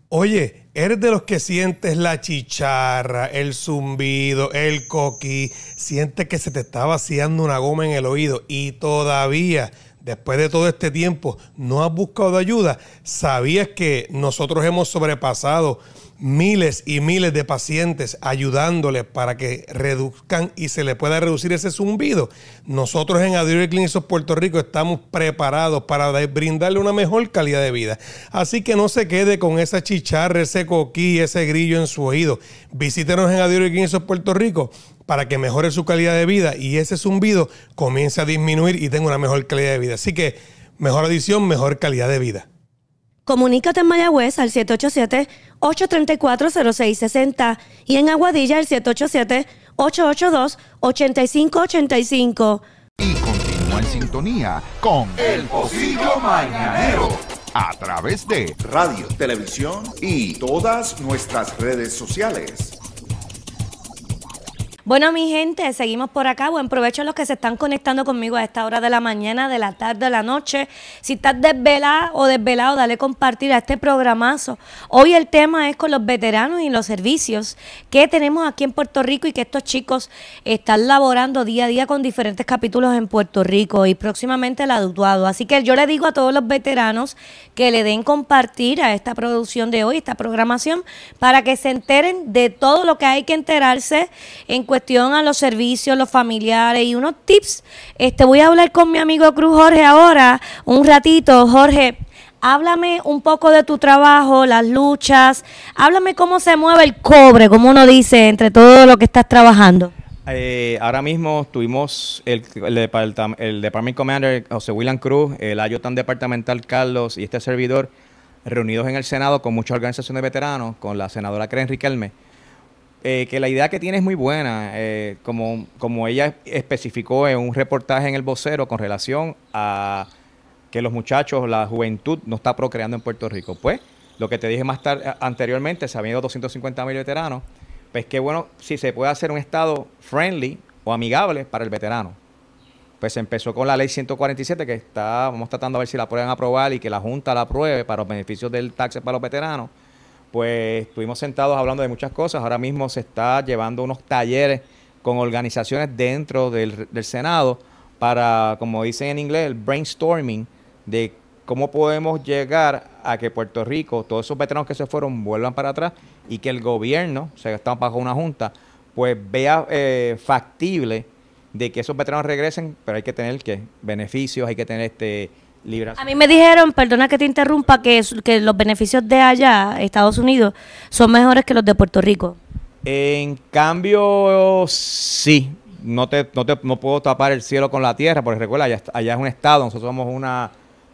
Oye, eres de los que sientes la chicharra, el zumbido, el coquí, sientes que se te está vaciando una goma en el oído y todavía después de todo este tiempo, no has buscado ayuda, sabías que nosotros hemos sobrepasado miles y miles de pacientes ayudándoles para que reduzcan y se le pueda reducir ese zumbido. Nosotros en Adriel Clinics Puerto Rico estamos preparados para brindarle una mejor calidad de vida. Así que no se quede con esa chicharra, ese coquí, ese grillo en su oído. Visítenos en Adriel Clinics Puerto Rico para que mejore su calidad de vida y ese zumbido comience a disminuir y tenga una mejor calidad de vida. Así que mejor adición, mejor calidad de vida. Comunícate en Mayagüez al 787-834-0660 y en Aguadilla al 787-882-8585. Y continúa en sintonía con El Pocillo Mañanero a través de radio, televisión y todas nuestras redes sociales. Bueno, mi gente, seguimos por acá. Buen provecho a los que se están conectando conmigo a esta hora de la mañana, de la tarde, de la noche. Si estás desvelado o desvelado, dale compartir a este programazo. Hoy el tema es con los veteranos y los servicios que tenemos aquí en Puerto Rico y que estos chicos están laborando día a día con diferentes capítulos en Puerto Rico y próximamente el aduado. Así que yo le digo a todos los veteranos que le den compartir a esta producción de hoy, esta programación, para que se enteren de todo lo que hay que enterarse en a los servicios, los familiares y unos tips. Este, voy a hablar con mi amigo Cruz Jorge ahora, un ratito. Jorge, háblame un poco de tu trabajo, las luchas, háblame cómo se mueve el cobre, como uno dice, entre todo lo que estás trabajando. Eh, ahora mismo tuvimos el, el, departamento, el Department Commander José William Cruz, el Ayotan Departamental Carlos y este servidor reunidos en el Senado con muchas organizaciones de veteranos, con la senadora Karen Riquelme eh, que la idea que tiene es muy buena, eh, como, ella especificó en un reportaje en El Vocero con relación a que los muchachos, la juventud no está procreando en Puerto Rico. Pues, lo que te dije más tarde, anteriormente, se habían venido 250 mil veteranos, pues qué bueno si se puede hacer un estado friendly o amigable para el veterano. Pues empezó con la ley 147 que está, vamos tratando a ver si la pueden aprobar y que la Junta la apruebe para los beneficios del taxe para los veteranos pues estuvimos sentados hablando de muchas cosas. Ahora mismo se está llevando unos talleres con organizaciones dentro del, Senado para, como dicen en inglés, el brainstorming de cómo podemos llegar a que Puerto Rico, todos esos veteranos que se fueron, vuelvan para atrás y que el gobierno, o sea, que estamos bajo una junta, pues vea eh, factible de que esos veteranos regresen, pero hay que tener que beneficios, hay que tener este a mí me dijeron, perdona que te interrumpa, que, los beneficios de allá, Estados Unidos, son mejores que los de Puerto Rico. En cambio, sí. No, te, no, puedo tapar el cielo con la tierra, porque recuerda, allá, es un estado, nosotros somos una,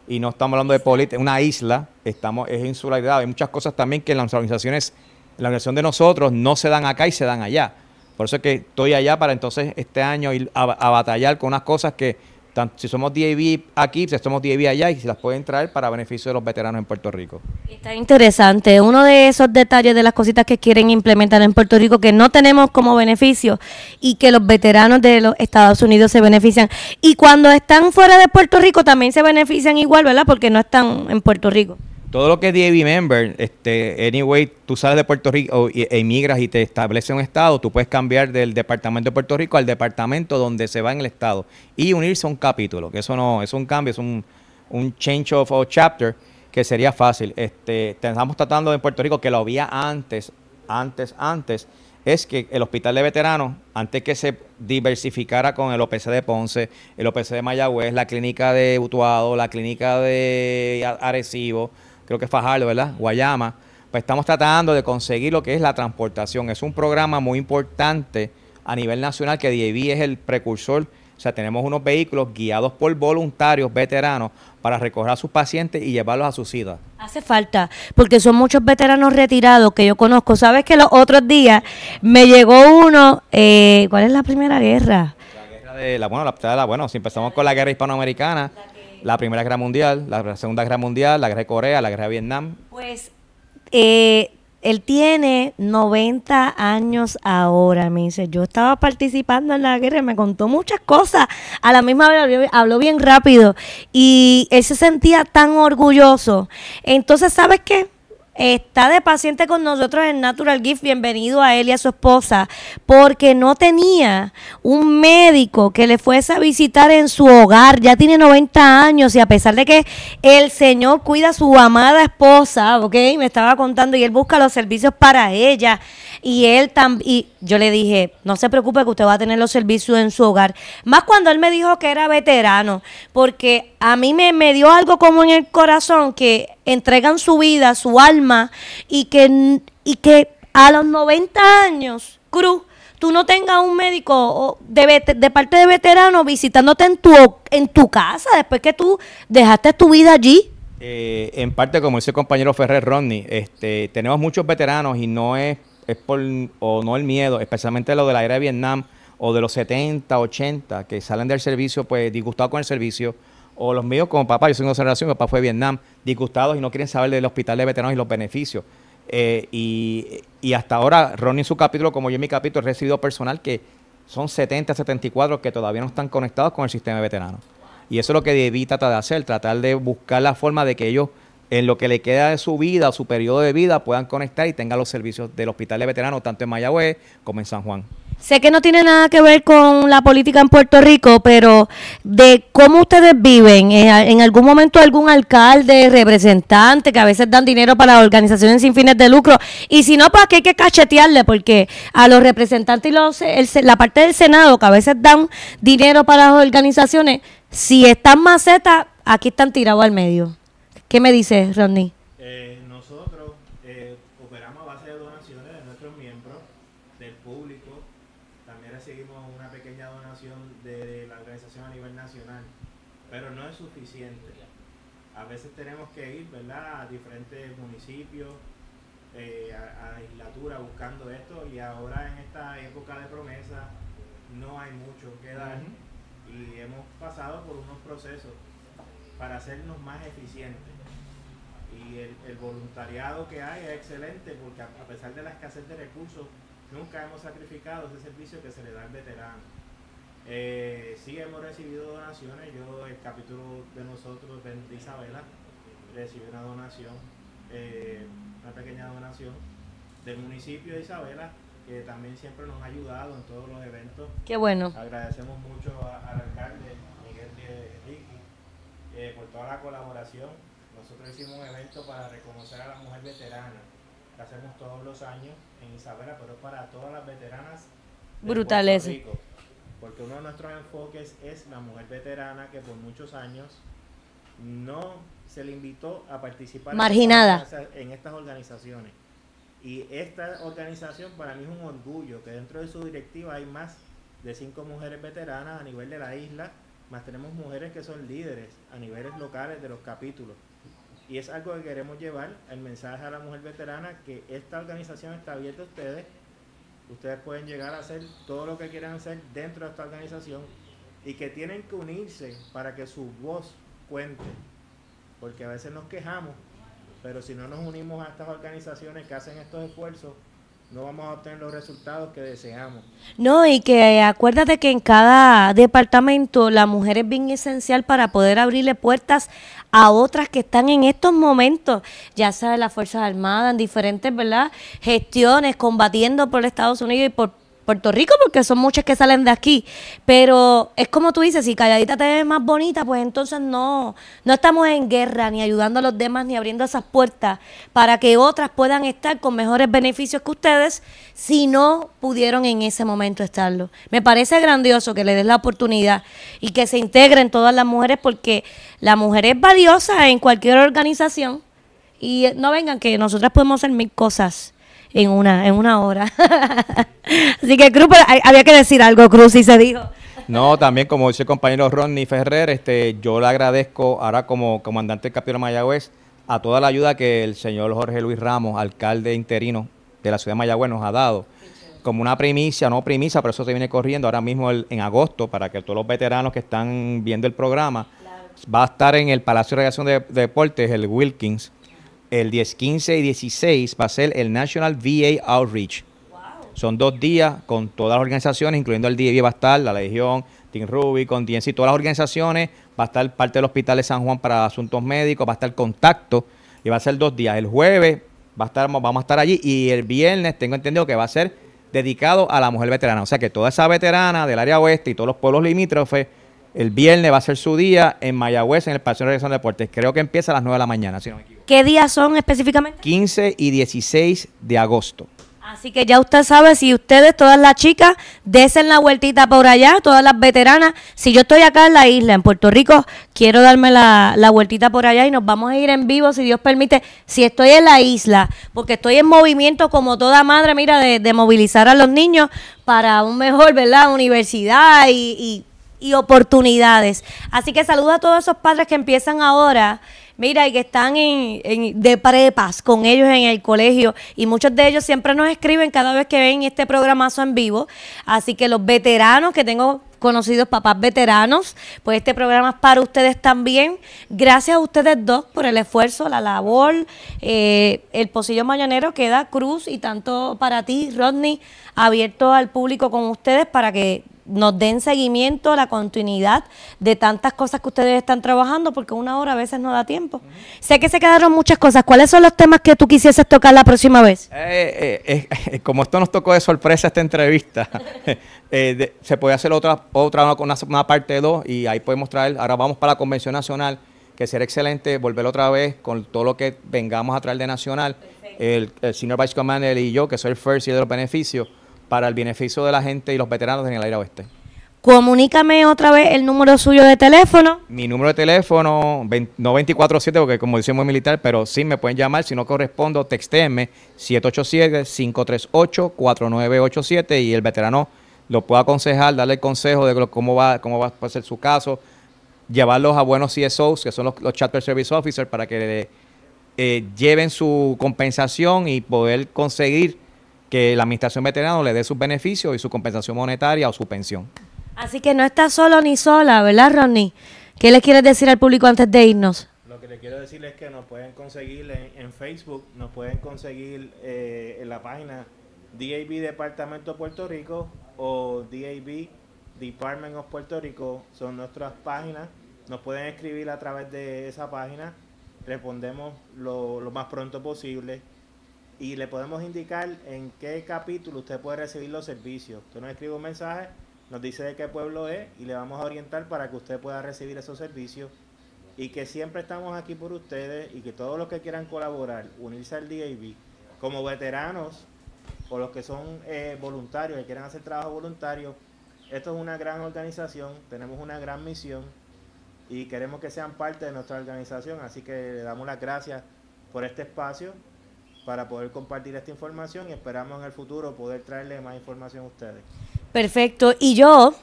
y no estamos hablando de política, una isla, estamos, es insularidad. Hay muchas cosas también que las organizaciones, la organización de nosotros, no se dan acá y se dan allá. Por eso es que estoy allá para entonces este año ir a batallar con unas cosas que si somos DAV aquí, si somos DAV allá y si las pueden traer para beneficio de los veteranos en Puerto Rico. Está interesante. Uno de esos detalles de las cositas que quieren implementar en Puerto Rico que no tenemos como beneficio y que los veteranos de los Estados Unidos se benefician. Y cuando están fuera de Puerto Rico también se benefician igual, ¿verdad? Porque no están en Puerto Rico todo lo que es member, este, anyway, tú sales de Puerto Rico e emigras y te establece un estado, tú puedes cambiar del departamento de Puerto Rico al departamento donde se va en el estado y unirse a un capítulo, que eso no, es un cambio, es un, change of chapter que sería fácil. Este, estamos tratando en Puerto Rico que lo había antes, antes, antes, es que el hospital de veteranos, antes que se diversificara con el OPC de Ponce, el OPC de Mayagüez, la clínica de Utuado, la clínica de Arecibo, creo que es Fajardo, ¿verdad? Guayama, pues estamos tratando de conseguir lo que es la transportación. Es un programa muy importante a nivel nacional que DIV es el precursor. O sea, tenemos unos vehículos guiados por voluntarios veteranos para recoger a sus pacientes y llevarlos a sus citas. Hace falta, porque son muchos veteranos retirados que yo conozco. Sabes que los otros días me llegó uno, eh, ¿cuál es la primera guerra? La guerra de la, bueno, bueno, si empezamos con la guerra hispanoamericana. La Primera Guerra Mundial, la Segunda Guerra Mundial, la Guerra de Corea, la Guerra de Vietnam. Pues eh, él tiene 90 años ahora, me dice. Yo estaba participando en la guerra, me contó muchas cosas. A la misma vez habló, habló bien rápido y él se sentía tan orgulloso. Entonces, ¿sabes qué? Está de paciente con nosotros en Natural Gift. Bienvenido a él y a su esposa, porque no tenía un médico que le fuese a visitar en su hogar. Ya tiene 90 años y a pesar de que el Señor cuida a su amada esposa, ¿ok? Me estaba contando y él busca los servicios para ella y él también, yo le dije, no se preocupe que usted va a tener los servicios en su hogar. Más cuando él me dijo que era veterano, porque a mí me, me dio algo como en el corazón, que entregan su vida, su alma, y que, y que a los 90 años, Cruz, tú no tengas un médico de, parte de veterano visitándote en tu, en tu casa después que tú dejaste tu vida allí. Eh, en parte, como ese compañero Ferrer Rodney, este, tenemos muchos veteranos y no es es por o no el miedo, especialmente lo de la era de Vietnam o de los 70, 80, que salen del servicio pues disgustados con el servicio, o los míos como papá, yo soy de una generación, mi papá fue a Vietnam, disgustados y no quieren saber del hospital de veteranos y los beneficios. Eh, y, hasta ahora, Ronnie en su capítulo, como yo en mi capítulo, he recibido personal que son 70, 74 que todavía no están conectados con el sistema de veteranos. Y eso es lo que debí trata de hacer, tratar de buscar la forma de que ellos en lo que le queda de su vida, su periodo de vida, puedan conectar y tengan los servicios del Hospital de Veteranos, tanto en Mayagüez como en San Juan. Sé que no tiene nada que ver con la política en Puerto Rico, pero de cómo ustedes viven, eh, en algún momento algún alcalde, representante, que a veces dan dinero para organizaciones sin fines de lucro, y si no, pues aquí hay que cachetearle, porque a los representantes y los, la parte del Senado, que a veces dan dinero para las organizaciones, si están macetas, aquí están tirados al medio. ¿Qué me dice, Rodney? Eh, nosotros eh, operamos a base de donaciones de nuestros miembros, del público. También recibimos una pequeña donación de la organización a nivel nacional, pero no es suficiente. A veces tenemos que ir ¿verdad? a diferentes municipios, eh, a, la legislatura buscando esto y ahora en esta época de promesa no hay mucho que dar y hemos pasado por unos procesos para hacernos el, voluntariado que hay es excelente porque a, pesar de la escasez de recursos, nunca hemos sacrificado ese servicio que se le da al veterano. Eh, sí hemos recibido donaciones, yo el capítulo de nosotros de Isabela recibió una donación, eh, una pequeña donación del municipio de Isabela que también siempre nos ha ayudado en todos los eventos. Qué bueno. Agradecemos mucho al alcalde Miguel Ricky eh, por toda la colaboración nosotros hicimos un evento para reconocer a la mujer veterana, que hacemos todos los años en Isabela, pero para todas las veteranas. brutales, Porque uno de nuestros enfoques es la mujer veterana que por muchos años no se le invitó a participar en estas organizaciones. Y esta organización para mí es un orgullo que dentro de su directiva hay más de cinco mujeres veteranas a nivel de la isla, más tenemos mujeres que son líderes a niveles locales de los capítulos. Y es algo que queremos llevar, el mensaje a la mujer veterana, que esta organización está abierta a ustedes. Ustedes pueden llegar a hacer todo lo que quieran hacer dentro de esta organización y que tienen que unirse para que su voz cuente. Porque a veces nos quejamos, pero si no nos unimos a estas organizaciones que hacen estos esfuerzos, no vamos a obtener los resultados que deseamos. No, y que eh, acuérdate que en cada departamento la mujer es bien esencial para poder abrirle puertas a otras que están en estos momentos, ya sea de las Fuerzas Armadas, en diferentes ¿verdad? gestiones, combatiendo por Estados Unidos y por Puerto Rico, porque son muchas que salen de aquí. Pero es como tú dices, si calladita te ves más bonita, pues entonces no, no estamos en guerra, ni ayudando a los demás, ni abriendo esas puertas para que otras puedan estar con mejores beneficios que ustedes, si no pudieron en ese momento estarlo. Me parece grandioso que le des la oportunidad y que se integren todas las mujeres, porque la mujer es valiosa en cualquier organización. Y no vengan que nosotras podemos hacer mil cosas en una, en una hora. *laughs* Así que Cruz, había que decir algo, Cruz, y se dijo. No, también como dice el compañero Ronnie Ferrer, este, yo le agradezco ahora como comandante del capítulo de Mayagüez a toda la ayuda que el señor Jorge Luis Ramos, alcalde interino de la ciudad de Mayagüez, nos ha dado. Como una primicia, no primicia, pero eso se viene corriendo ahora mismo en agosto para que todos los veteranos que están viendo el programa, va a estar en el Palacio de Regación de Deportes, el Wilkins, el 10, 15 y 16 va a ser el National VA Outreach. Son dos días con todas las organizaciones, incluyendo el día va a estar, la Legión, Team Ruby, con y todas las organizaciones. Va a estar parte del Hospital de San Juan para asuntos médicos, va a estar contacto y va a ser dos días. El jueves va a estar, vamos a estar allí y el viernes tengo entendido que va a ser dedicado a la mujer veterana. O sea que toda esa veterana del área oeste y todos los pueblos limítrofes el viernes va a ser su día en Mayagüez, en el Paseo de de Deportes. Creo que empieza a las 9 de la mañana, si no ¿Qué días son específicamente? 15 y 16 de agosto. Así que ya usted sabe, si ustedes, todas las chicas, desen la vueltita por allá, todas las veteranas. Si yo estoy acá en la isla, en Puerto Rico, quiero darme la, vueltita por allá y nos vamos a ir en vivo, si Dios permite. Si estoy en la isla, porque estoy en movimiento como toda madre, mira, de, de movilizar a los niños para un mejor, ¿verdad? Universidad y y oportunidades. Así que saludo a todos esos padres que empiezan ahora. Mira, y que están en, de prepas con ellos en el colegio. Y muchos de ellos siempre nos escriben cada vez que ven este programazo en vivo. Así que los veteranos que tengo conocidos papás veteranos, pues este programa es para ustedes también. Gracias a ustedes dos por el esfuerzo, la labor. Eh, el Pocillo Mañanero queda cruz y tanto para ti, Rodney, abierto al público con ustedes para que nos den seguimiento la continuidad de tantas cosas que ustedes están trabajando, porque una hora a veces no da tiempo. Sé que se quedaron muchas cosas. ¿Cuáles son los temas que tú quisieses tocar la próxima vez? Eh, eh, eh, como esto nos tocó de sorpresa esta entrevista, *laughs* se puede hacer otra, otra una, una parte dos, y ahí podemos traer, ahora vamos para la Convención Nacional, que será excelente volver otra vez con todo lo que vengamos a traer de Nacional, el, señor Vice Commander y yo, que soy el First y de los beneficios para el beneficio de la gente y los veteranos en el aire oeste. Comunícame otra vez el número suyo de teléfono. Mi número de teléfono, no 247, porque como decimos es militar, pero sí me pueden llamar. Si no correspondo, textéenme 787-538-4987 y el veterano lo puede aconsejar, darle el consejo de cómo va, cómo va a ser su caso, llevarlos a buenos CSOs, que son los, los Service Officers, para que eh, lleven su compensación y poder conseguir que la administración veterana le dé sus beneficios y su compensación monetaria o su pensión. Así que no está solo ni sola, ¿verdad, Ronnie? ¿Qué les quieres decir al público antes de irnos? Lo que les quiero decir es que nos pueden conseguir en, Facebook, nos pueden conseguir eh, en la página DAB Departamento Puerto Rico o DAB Department of Puerto Rico, son nuestras páginas. Nos pueden escribir a través de esa página. Respondemos lo, lo más pronto posible y le podemos indicar en qué capítulo usted puede recibir los servicios. Usted nos escribe un mensaje, nos dice de qué pueblo es y le vamos a orientar para que usted pueda recibir esos servicios y que siempre estamos aquí por ustedes y que todos los que quieran colaborar, unirse al DAV, como veteranos o los que son eh, voluntarios, que quieran hacer trabajo voluntario, esto es una gran organización, tenemos una gran misión y queremos que sean parte de nuestra organización, así que le damos las gracias por este espacio para poder compartir esta información y esperamos en el futuro poder traerle más información a ustedes. Perfecto. Y yo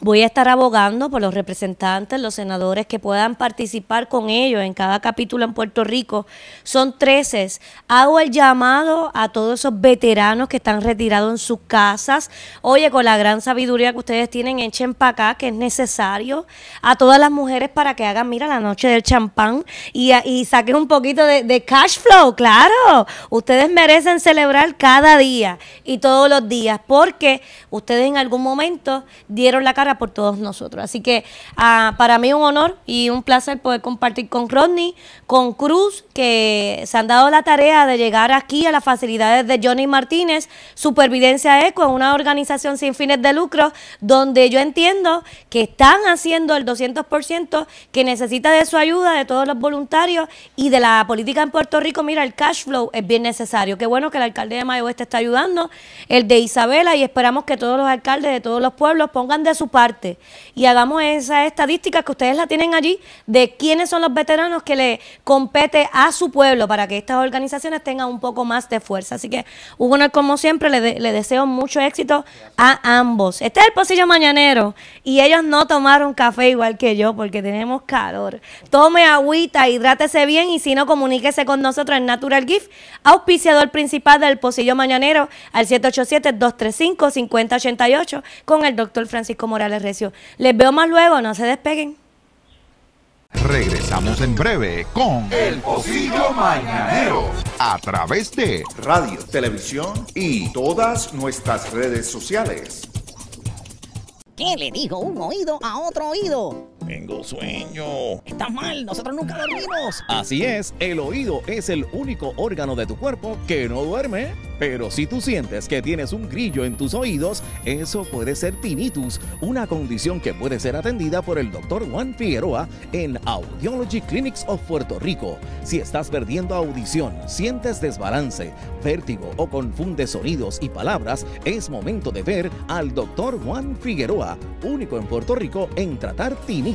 Voy a estar abogando por los representantes, los senadores que puedan participar con ellos en cada capítulo en Puerto Rico. Son 13. Hago el llamado a todos esos veteranos que están retirados en sus casas. Oye, con la gran sabiduría que ustedes tienen, echen para acá, que es necesario. A todas las mujeres para que hagan, mira, la noche del champán y, saquen un poquito de, de cash flow, claro. Ustedes merecen celebrar cada día y todos los días porque ustedes en algún momento dieron la por todos nosotros. Así que ah, para mí un honor y un placer poder compartir con Rodney, con Cruz, que se han dado la tarea de llegar aquí a las facilidades de Johnny Martínez, Supervivencia Eco, una organización sin fines de lucro, donde yo entiendo que están haciendo el 200% que necesita de su ayuda, de todos los voluntarios y de la política en Puerto Rico. Mira, el cash flow es bien necesario. Qué bueno que el alcalde de Mayo está ayudando, el de Isabela, y esperamos que todos los alcaldes de todos los pueblos pongan de su parte y hagamos esa estadística que ustedes la tienen allí de quiénes son los veteranos que le compete a su pueblo para que estas organizaciones tengan un poco más de fuerza. Así que, Hugo, como siempre, le, deseo mucho éxito a ambos. Este es el pocillo mañanero y ellos no tomaron café igual que yo porque tenemos calor. Tome agüita, hidrátese bien y si no, comuníquese con nosotros en Natural Gift, auspiciador principal del pocillo mañanero al 787-235-5088 con el doctor Francisco Moreno. Recio. Les veo más luego, no se despeguen. Regresamos en breve con El Pocillo Mañanero a través de radio, televisión y todas nuestras redes sociales. ¿Qué le dijo un oído a otro oído? Tengo sueño. Está mal, nosotros nunca dormimos. Así es, el oído es el único órgano de tu cuerpo que no duerme. Pero si tú sientes que tienes un grillo en tus oídos, eso puede ser tinnitus, una condición que puede ser atendida por el Dr. Juan Figueroa en Audiology Clinics of Puerto Rico. Si estás perdiendo audición, sientes desbalance, vértigo o confunde sonidos y palabras, es momento de ver al Dr. Juan Figueroa, único en Puerto Rico en tratar tinnitus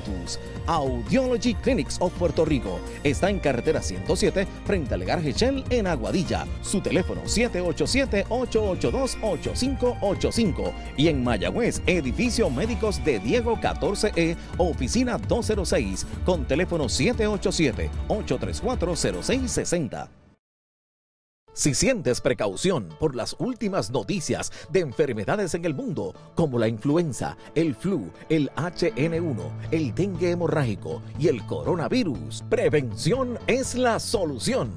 Audiology Clinics of Puerto Rico. Está en carretera 107 frente al Legar Shell en Aguadilla. Su teléfono 787-882-8585. Y en Mayagüez, edificio médicos de Diego 14E, e, oficina 206, con teléfono 787-834-0660. Si sientes precaución por las últimas noticias de enfermedades en el mundo, como la influenza, el flu, el HN1, el dengue hemorrágico y el coronavirus, prevención es la solución.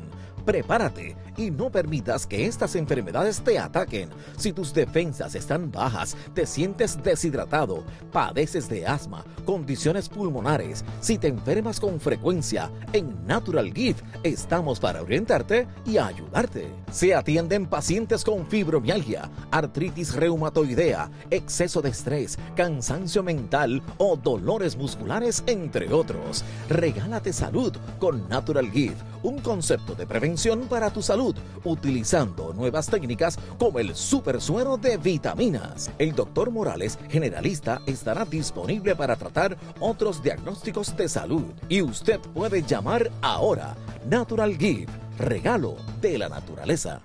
Prepárate y no permitas que estas enfermedades te ataquen. Si tus defensas están bajas, te sientes deshidratado, padeces de asma, condiciones pulmonares, si te enfermas con frecuencia, en Natural Gift estamos para orientarte y ayudarte. Se atienden pacientes con fibromialgia, artritis reumatoidea, exceso de estrés, cansancio mental o dolores musculares, entre otros. Regálate salud con Natural Gift, un concepto de prevención para tu salud utilizando nuevas técnicas como el super suero de vitaminas. El doctor Morales, generalista, estará disponible para tratar otros diagnósticos de salud y usted puede llamar ahora Natural Give, regalo de la naturaleza.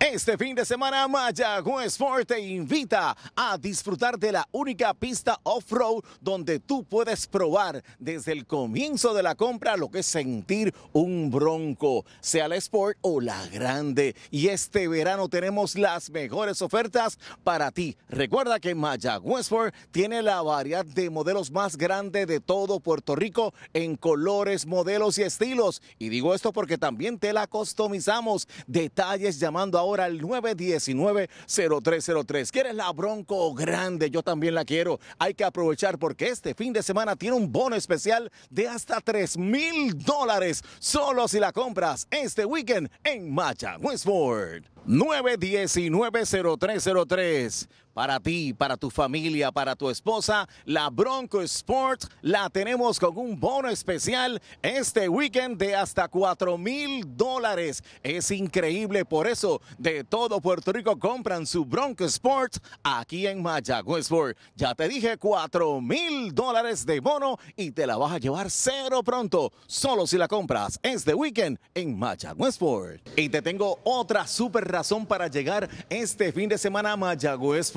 Este fin de semana Mayagüez Sport te invita a disfrutar de la única pista off-road donde tú puedes probar desde el comienzo de la compra lo que es sentir un bronco, sea la Sport o la grande. Y este verano tenemos las mejores ofertas para ti. Recuerda que Mayagüez Sport tiene la variedad de modelos más grande de todo Puerto Rico en colores, modelos y estilos. Y digo esto porque también te la customizamos. Detalles llamando a ahora al 919-0303. ¿Quieres la Bronco grande? Yo también la quiero. Hay que aprovechar porque este fin de semana tiene un bono especial de hasta 3 mil dólares solo si la compras este weekend en Macha Westford. 919-0303 para ti, para tu familia, para tu esposa, la Bronco Sport la tenemos con un bono especial este weekend de hasta 4 mil dólares. Es increíble, por eso de todo Puerto Rico compran su Bronco Sport aquí en Mayagüez. Ya te dije 4 mil dólares de bono y te la vas a llevar cero pronto, solo si la compras este weekend en Mayagüez. Westport. Y te tengo otra super razón para llegar este fin de semana a Mayagüez.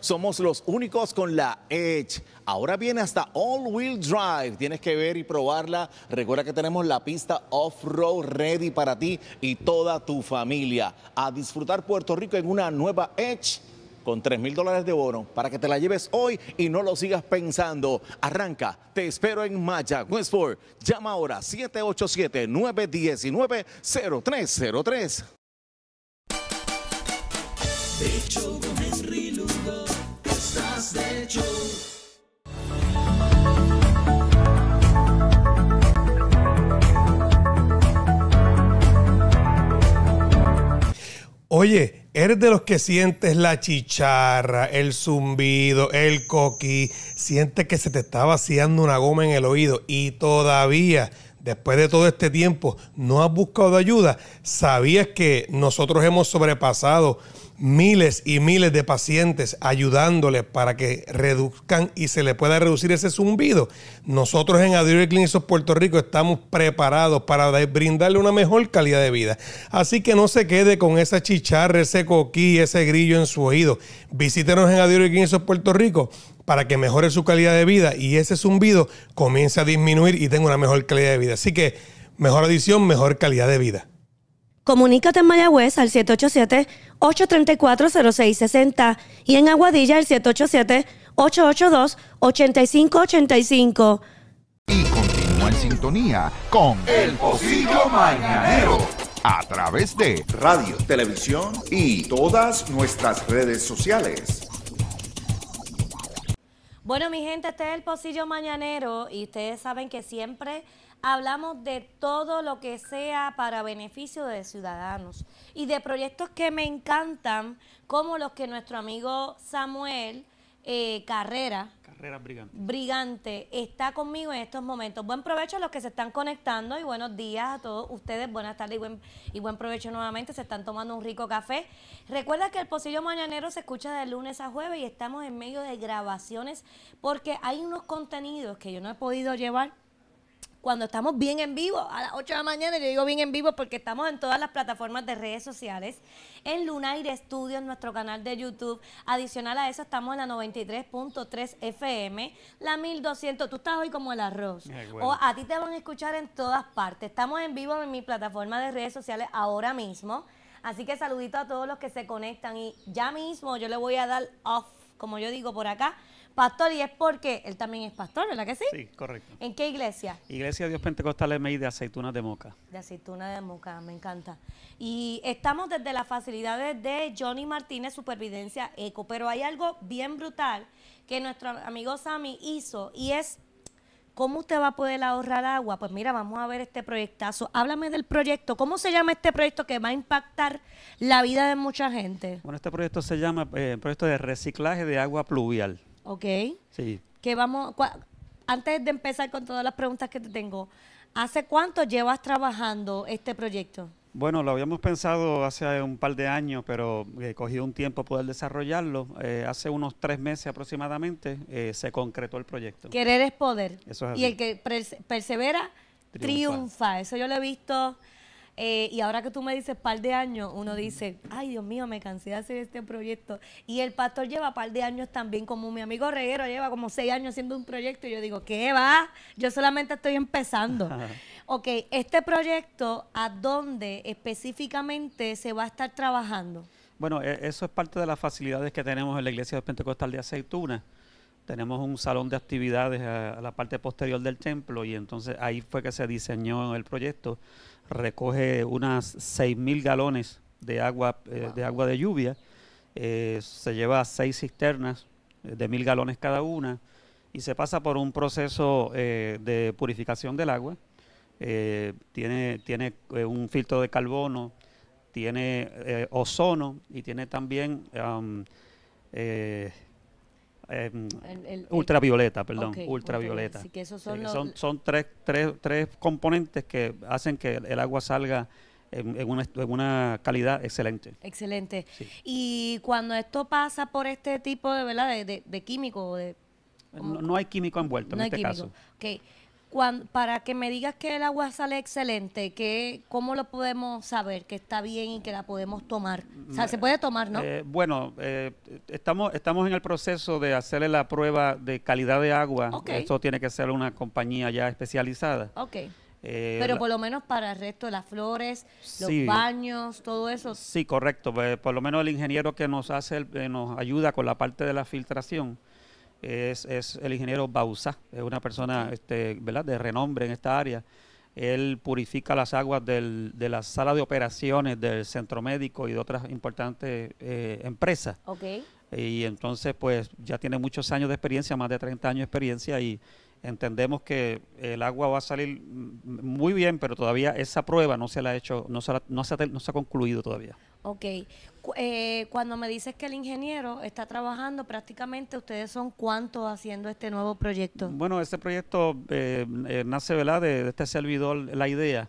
Somos los únicos con la Edge. Ahora viene hasta All Wheel Drive. Tienes que ver y probarla. Recuerda que tenemos la pista off-road ready para ti y toda tu familia. A disfrutar Puerto Rico en una nueva Edge con 3 mil dólares de bono para que te la lleves hoy y no lo sigas pensando. Arranca, te espero en Maya, Westford. Llama ahora 787-919-0303. Oye, eres de los que sientes la chicharra, el zumbido, el coquí, sientes que se te está vaciando una goma en el oído y todavía, después de todo este tiempo, no has buscado ayuda. ¿Sabías que nosotros hemos sobrepasado miles y miles de pacientes ayudándoles para que reduzcan y se le pueda reducir ese zumbido. Nosotros en Adriel Clinics Puerto Rico estamos preparados para brindarle una mejor calidad de vida. Así que no se quede con esa chicharra, ese coquí, ese grillo en su oído. Visítenos en Adriel Clinics Puerto Rico para que mejore su calidad de vida y ese zumbido comience a disminuir y tenga una mejor calidad de vida. Así que mejor adición, mejor calidad de vida. Comunícate en Mayagüez al 787 834-0660 y en Aguadilla el 787-882-8585. Y continúa en sintonía con El Pocillo Mañanero a través de radio, televisión y todas nuestras redes sociales. Bueno, mi gente, este es El Pocillo Mañanero y ustedes saben que siempre hablamos de todo lo que sea para beneficio de ciudadanos y de proyectos que me encantan, como los que nuestro amigo Samuel eh, Carrera, Carrera Brigante. Brigante está conmigo en estos momentos. Buen provecho a los que se están conectando y buenos días a todos ustedes. Buenas tardes y buen, provecho nuevamente. Se están tomando un rico café. Recuerda que el Posillo Mañanero se escucha de lunes a jueves y estamos en medio de grabaciones porque hay unos contenidos que yo no he podido llevar cuando estamos bien en vivo, a las 8 de la mañana, y yo digo bien en vivo porque estamos en todas las plataformas de redes sociales, en Lunaire Studios, nuestro canal de YouTube. Adicional a eso, estamos en la 93.3 FM, la 1200. Tú estás hoy como el arroz. O a ti te van a escuchar en todas partes. Estamos en vivo en mi plataforma de redes sociales ahora mismo. Así que saludito a todos los que se conectan y ya mismo yo le voy a dar off, como yo digo por acá, pastor y es porque él también es pastor, ¿verdad que sí? Sí, correcto. ¿En qué iglesia? Iglesia Dios Pentecostal MI de Aceitunas de Moca. De Aceitunas de Moca, me encanta. Y estamos desde las facilidades de Johnny Martínez, Supervivencia Eco, pero hay algo bien brutal que nuestro amigo Sammy hizo y es ¿Cómo usted va a poder ahorrar agua? Pues mira, vamos a ver este proyectazo. Háblame del proyecto. ¿Cómo se llama este proyecto que va a impactar la vida de mucha gente? Bueno, este proyecto se llama eh, Proyecto de Reciclaje de Agua Pluvial. Ok. Sí. Que vamos, antes de empezar con todas las preguntas que te tengo, ¿hace cuánto llevas trabajando este proyecto? Bueno, lo habíamos pensado hace un par de años, pero he eh, cogido un tiempo poder desarrollarlo. Eh, hace unos tres meses aproximadamente eh, se concretó el proyecto. Querer es poder. Eso es Y el que persevera triunfa. Eso yo lo he visto eh, y ahora que tú me dices par de años, uno dice, ay Dios mío, me cansé de hacer este proyecto. Y el pastor lleva par de años también, como mi amigo Reguero lleva como seis años haciendo un proyecto. Y yo digo, ¿qué va? Yo solamente estoy empezando. ok, este proyecto, ¿a dónde específicamente se va a estar trabajando? Bueno, e, eso es parte de las facilidades que tenemos en la iglesia de Pentecostal de Aceituna. Tenemos un salón de actividades a la parte posterior del templo y entonces ahí fue que se diseñó el proyecto recoge unas 6.000 galones de agua, eh, de agua de lluvia, eh, se lleva seis cisternas eh, de 1.000 galones cada una y se pasa por un proceso de purificación del agua. tiene tiene un filtro de carbono, tiene ozono y tiene también... Em, ultravioleta, perdón, ultravioleta. son, son, tres, tres, tres componentes que hacen que el agua salga en, una, en, una, calidad excelente. Excelente. Y cuando esto pasa por este tipo de, ¿verdad? de, de, químico, de, no, hay químico envuelto en este químico. caso para que me digas que el agua sale excelente, que, ¿cómo lo podemos saber que está bien y que la podemos tomar? se puede tomar, ¿no? Eh, bueno, eh, estamos, estamos en el proceso de hacerle la prueba de calidad de agua. Esto tiene que ser una compañía ya especializada. Ok. Eh, Pero por lo menos para el resto, de las flores, los baños, todo eso. Sí, correcto. Pues, por lo menos el ingeniero que nos hace, nos ayuda con la parte de la filtración es, el ingeniero Bausá, es una persona este, ¿verdad? de renombre en esta área. Él purifica las aguas de la sala de operaciones del centro médico y de otras importantes eh, empresas. Y entonces, pues ya tiene muchos años de experiencia, más de 30 años de experiencia, y entendemos que el agua va a salir muy bien, pero todavía esa prueba no se la ha hecho, no se, no se ha concluido todavía. Ok. Eh, cuando me dices que el ingeniero está trabajando, prácticamente ustedes son cuántos haciendo este nuevo proyecto. Bueno, este proyecto eh, eh, nace ¿verdad? De, este servidor la idea.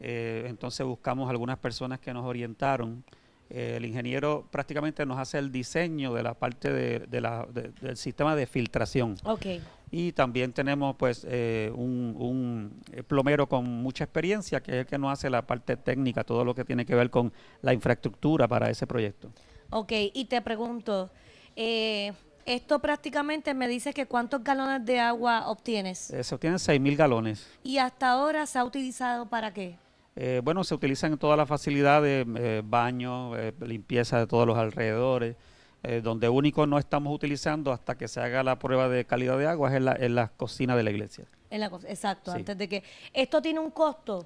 entonces buscamos algunas personas que nos orientaron. el ingeniero prácticamente nos hace el diseño de la parte de, del sistema de filtración. Okay y también tenemos pues eh, un, eh, plomero con mucha experiencia que es el que nos hace la parte técnica, todo lo que tiene que ver con la infraestructura para ese proyecto. Ok, y te pregunto, eh, esto prácticamente me dice que cuántos galones de agua obtienes. se obtienen 6.000 galones. ¿Y hasta ahora se ha utilizado para qué? bueno, se utilizan en todas las facilidades, baños, limpieza de todos los alrededores. Eh, donde único no estamos utilizando hasta que se haga la prueba de calidad de agua es en la, en cocina de la iglesia. exacto, antes de que... ¿Esto tiene un costo?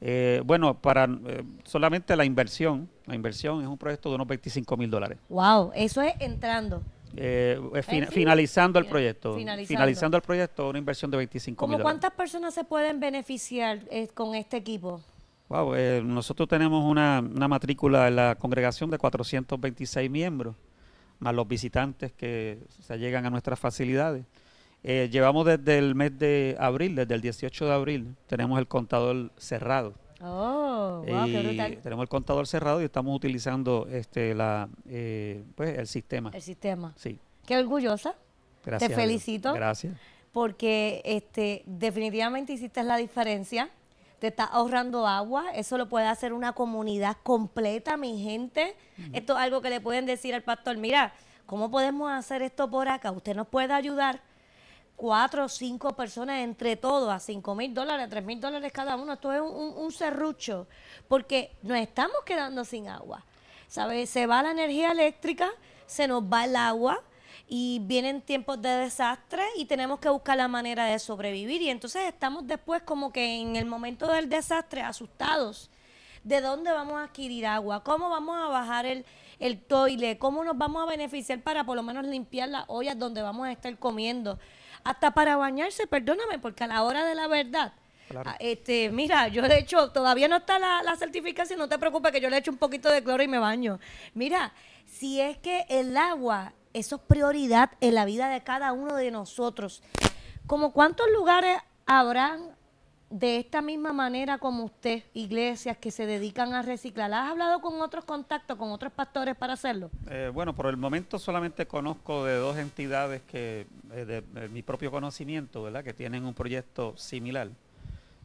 Eh, bueno, para eh, solamente la inversión, la inversión es un proyecto de unos 25 mil dólares. ¡Wow! Eso es entrando. finalizando el proyecto. Finalizando. el proyecto, una inversión de 25 mil cuántas personas se pueden beneficiar con este equipo? Wow, nosotros tenemos una, una matrícula en la congregación de 426 miembros más los visitantes que se llegan a nuestras facilidades. Eh, llevamos desde el mes de abril, desde el 18 de abril, tenemos el contador cerrado. Oh, qué brutal. Tenemos el contador cerrado y estamos utilizando este la eh, pues el sistema. El sistema. Sí. Qué orgullosa. Gracias. Te felicito. Gracias. Porque este definitivamente hiciste la diferencia te está ahorrando agua, eso lo puede hacer una comunidad completa, mi gente. Esto es algo que le pueden decir al pastor, mira, ¿cómo podemos hacer esto por acá? Usted nos puede ayudar cuatro o cinco personas entre todos a cinco mil dólares, tres mil dólares cada uno. Esto es un, serrucho, porque nos estamos quedando sin agua. ¿Sabe? Se va la energía eléctrica, se nos va el agua, y vienen tiempos de desastre y tenemos que buscar la manera de sobrevivir. Y entonces estamos después como que en el momento del desastre asustados. ¿De dónde vamos a adquirir agua? ¿Cómo vamos a bajar el, el toile? ¿Cómo nos vamos a beneficiar para por lo menos limpiar las ollas donde vamos a estar comiendo? Hasta para bañarse, perdóname, porque a la hora de la verdad ah, Este, mira, yo de hecho todavía no está la, la, certificación, no te preocupes que yo le echo un poquito de cloro y me baño. Mira, si es que el agua eso es prioridad en la vida de cada uno de nosotros. ¿Como cuántos lugares habrán de esta misma manera como usted, iglesias que se dedican a reciclar? ¿Has hablado con otros contactos, con otros pastores para hacerlo? Eh, bueno, por el momento solamente conozco de dos entidades que, eh, de, mi propio conocimiento, ¿verdad? Que tienen un proyecto similar,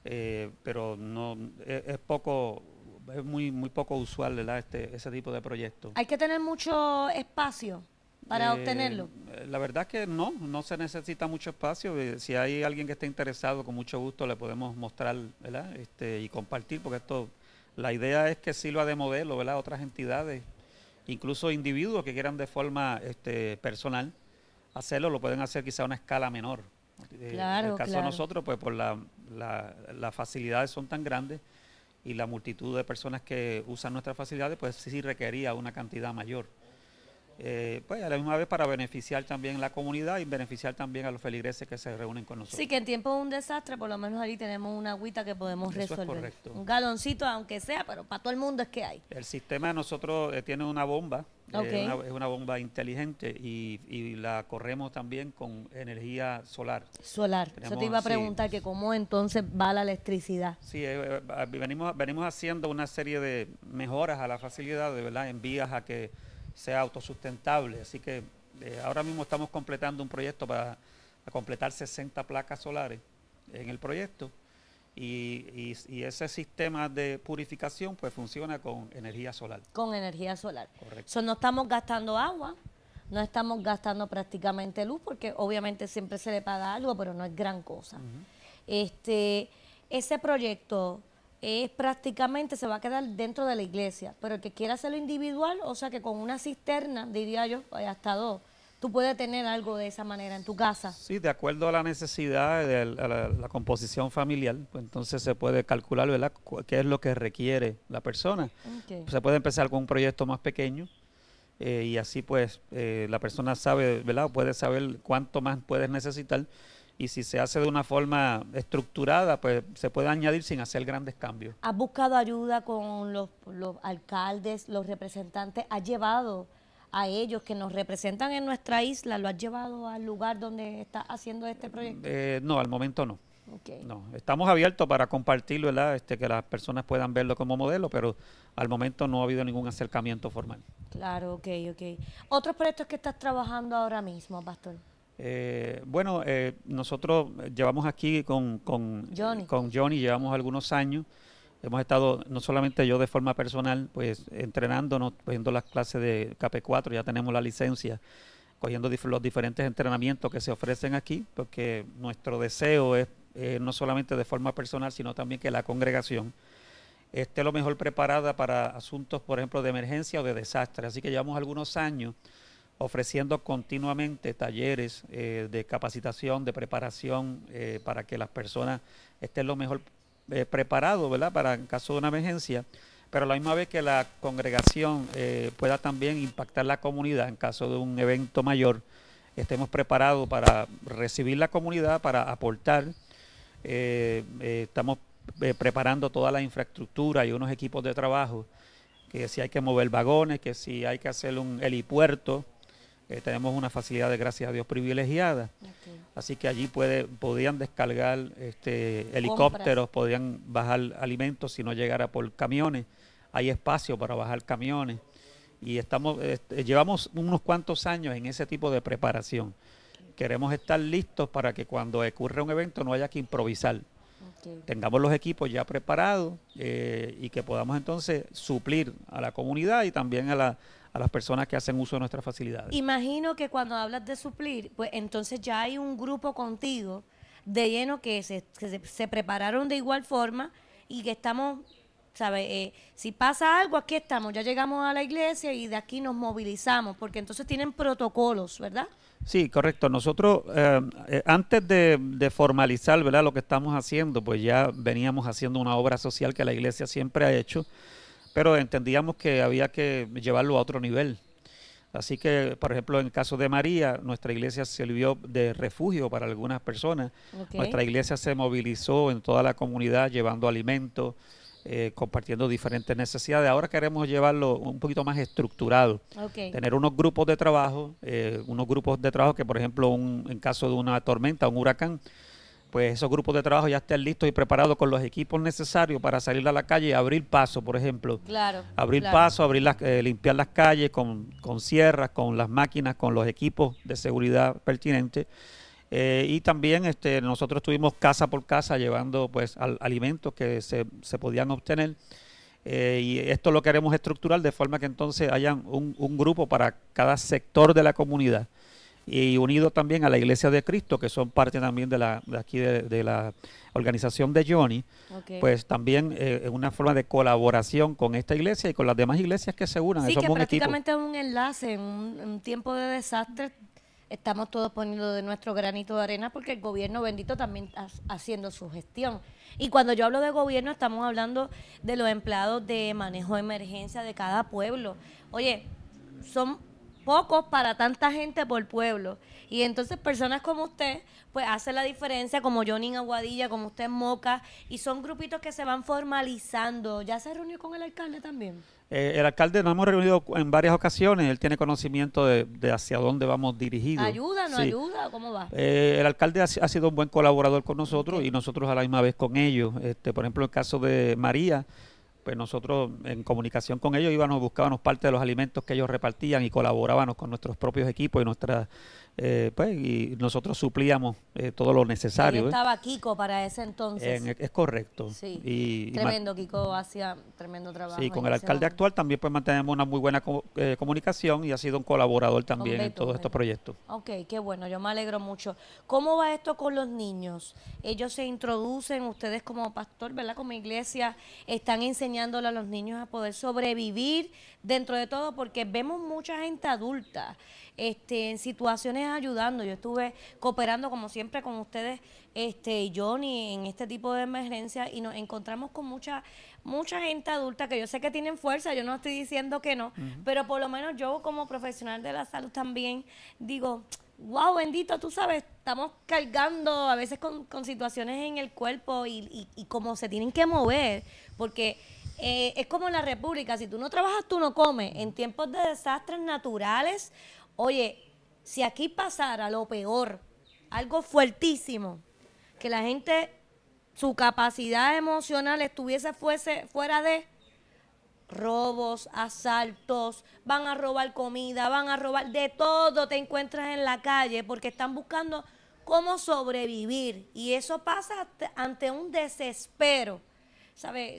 eh, pero no e, es, poco es muy muy poco usual ¿verdad? Este, ese tipo de proyecto. Hay que tener mucho espacio para eh, obtenerlo? La verdad es que no, no se necesita mucho espacio. Eh, si hay alguien que esté interesado, con mucho gusto le podemos mostrar este, y compartir, porque esto, la idea es que sirva de modelo ¿verdad? a otras entidades, incluso individuos que quieran de forma este, personal hacerlo, lo pueden hacer quizá a una escala menor. Eh, en el caso de nosotros, pues por las facilidades son tan grandes y la multitud de personas que usan nuestras facilidades, pues sí requería una cantidad mayor. Eh, pues a la misma vez para beneficiar también la comunidad y beneficiar también a los feligreses que se reúnen con nosotros. Sí, que en tiempo de un desastre, por lo menos ahí tenemos una agüita que podemos Eso resolver. correcto. Un galoncito, aunque sea, pero para todo el mundo es que hay. El sistema nosotros eh, tiene una bomba, eh, es una bomba inteligente y, la corremos también con energía solar. Solar. yo te iba a preguntar que cómo entonces va la electricidad. Sí, venimos, venimos haciendo una serie de mejoras a la facilidad, de verdad, en vías a que sea autosustentable. Así que eh, ahora mismo estamos completando un proyecto para, completar 60 placas solares en el proyecto. Y, ese sistema de purificación pues funciona con energía solar. Con energía solar. Correcto. no estamos gastando agua, no estamos gastando prácticamente luz, porque obviamente siempre se le paga algo, pero no es gran cosa. Este, ese proyecto es prácticamente se va a quedar dentro de la iglesia, pero el que quiera hacerlo individual, o sea que con una cisterna, diría yo, pues, hasta dos, tú puedes tener algo de esa manera en tu casa. Sí, de acuerdo a la necesidad, de la, composición familiar, pues entonces se puede calcular, ¿verdad?, qué es lo que requiere la persona. Pues, se puede empezar con un proyecto más pequeño. Eh, y así pues eh, la persona sabe, ¿verdad? Puede saber cuánto más puedes necesitar y si se hace de una forma estructurada, pues se puede añadir sin hacer grandes cambios. ¿Has buscado ayuda con los, alcaldes, los representantes? ¿Has llevado a ellos que nos representan en nuestra isla? ¿Lo has llevado al lugar donde está haciendo este proyecto? Eh, no, al momento no. No, estamos abiertos para compartirlo, ¿verdad? Este, que las personas puedan verlo como modelo, pero al momento no ha habido ningún acercamiento formal. Claro, ok, ok. ¿Otros proyectos que estás trabajando ahora mismo, Pastor? Eh, bueno, eh, nosotros llevamos aquí con, con, Johnny. con llevamos algunos años. Hemos estado, no solamente yo de forma personal, pues entrenándonos, cogiendo las clases de KP4, ya tenemos la licencia, cogiendo los diferentes entrenamientos que se ofrecen aquí, porque nuestro deseo es no solamente de forma personal, sino también que la congregación esté lo mejor preparada para asuntos, por ejemplo, de emergencia o de desastre. Así que llevamos algunos años ofreciendo continuamente talleres eh, de capacitación, de preparación, eh, para que las personas estén lo mejor eh, preparados, ¿verdad? Para en caso de una emergencia, pero a la misma vez que la congregación pueda también impactar la comunidad en caso de un evento mayor, estemos preparados para recibir la comunidad, para aportar. estamos preparando toda la infraestructura y unos equipos de trabajo, que si hay que mover vagones, que si hay que hacer un helipuerto, eh, tenemos una facilidad de gracias a Dios privilegiada. Así que allí podían descargar este, helicópteros, podían bajar alimentos si no llegara por camiones. Hay espacio para bajar camiones. Y estamos, este, llevamos unos cuantos años en ese tipo de preparación. Queremos estar listos para que cuando ocurra un evento no haya que improvisar. Tengamos los equipos ya preparados eh, y que podamos entonces suplir a la comunidad y también a la, a las personas que hacen uso de nuestras facilidades. Imagino que cuando hablas de suplir, pues entonces ya hay un grupo contigo de lleno que se, se, prepararon de igual forma y que estamos, ¿sabes? Eh, si pasa algo, aquí estamos, ya llegamos a la iglesia y de aquí nos movilizamos, porque entonces tienen protocolos, ¿verdad? Sí, correcto. Nosotros, eh, eh, antes de, de, formalizar ¿verdad? lo que estamos haciendo, pues ya veníamos haciendo una obra social que la iglesia siempre ha hecho pero entendíamos que había que llevarlo a otro nivel. Así que, por ejemplo, en el caso de María, nuestra iglesia se sirvió de refugio para algunas personas. Nuestra iglesia se movilizó en toda la comunidad llevando alimentos, eh, compartiendo diferentes necesidades. Ahora queremos llevarlo un poquito más estructurado. Tener unos grupos de trabajo, eh, unos grupos de trabajo que, por ejemplo, en caso de una tormenta, un huracán, pues esos grupos de trabajo ya estén listos y preparados con los equipos necesarios para salir a la calle y abrir paso, por ejemplo. Claro. Abrir paso, abrir las, eh, limpiar las calles con, sierras, con las máquinas, con los equipos de seguridad pertinentes. Eh, y también este, nosotros estuvimos casa por casa llevando pues alimentos que se, podían obtener. Eh, y esto lo queremos estructurar de forma que entonces hayan un grupo para cada sector de la comunidad y unido también a la Iglesia de Cristo, que son parte también de, la, aquí de, la organización de Johnny, pues también eh, es una forma de colaboración con esta iglesia y con las demás iglesias que se unan. Sí, que prácticamente es un enlace, en un, un tiempo de desastre estamos todos poniendo de nuestro granito de arena porque el gobierno bendito también está haciendo su gestión. Y cuando yo hablo de gobierno estamos hablando de los empleados de manejo de emergencia de cada pueblo. Oye, son pocos para tanta gente por pueblo. Y entonces personas como usted, pues hacen la diferencia, como Johnny Aguadilla, como usted Moca, y son grupitos que se van formalizando. ¿Ya se reunió con el alcalde también? Eh, el alcalde nos hemos reunido en varias ocasiones, él tiene conocimiento de, hacia dónde vamos dirigidos. ¿Ayuda, no ayuda? ¿Cómo va? Eh, el alcalde ha, sido un buen colaborador con nosotros y nosotros a la misma vez con ellos. Este, por ejemplo, el caso de María, pues nosotros en comunicación con ellos íbamos, buscábamos parte de los alimentos que ellos repartían y colaborábamos con nuestros propios equipos y nuestras eh, pues, y nosotros suplíamos eh, todo lo necesario. Ahí ¿eh? estaba Kiko para ese entonces. es correcto. Y, tremendo, Kiko hacía tremendo trabajo. Sí, con el alcalde actual también pues mantenemos una muy buena comunicación y ha sido un colaborador también en todos estos proyectos. Ok, qué bueno, yo me alegro mucho. ¿Cómo va esto con los niños? Ellos se introducen, ustedes como pastor, ¿verdad? Como iglesia, están enseñándole a los niños a poder sobrevivir dentro de todo porque vemos mucha gente adulta este, en situaciones ayudando. Yo estuve cooperando como siempre con ustedes, este, Johnny, en este tipo de emergencias y nos encontramos con mucha, mucha gente adulta que yo sé que tienen fuerza, yo no estoy diciendo que no, pero por lo menos yo como profesional de la salud también digo, wow, bendito, tú sabes, estamos cargando a veces con, situaciones en el cuerpo y, y, se tienen que mover, porque eh, es como en la República, si tú no trabajas, tú no comes. En tiempos de desastres naturales Oye, si aquí pasara lo peor, algo fuertísimo, que la gente, su capacidad emocional estuviese fuese, fuera de robos, asaltos, van a robar comida, van a robar, de todo te encuentras en la calle porque están buscando cómo sobrevivir. Y eso pasa ante un desespero.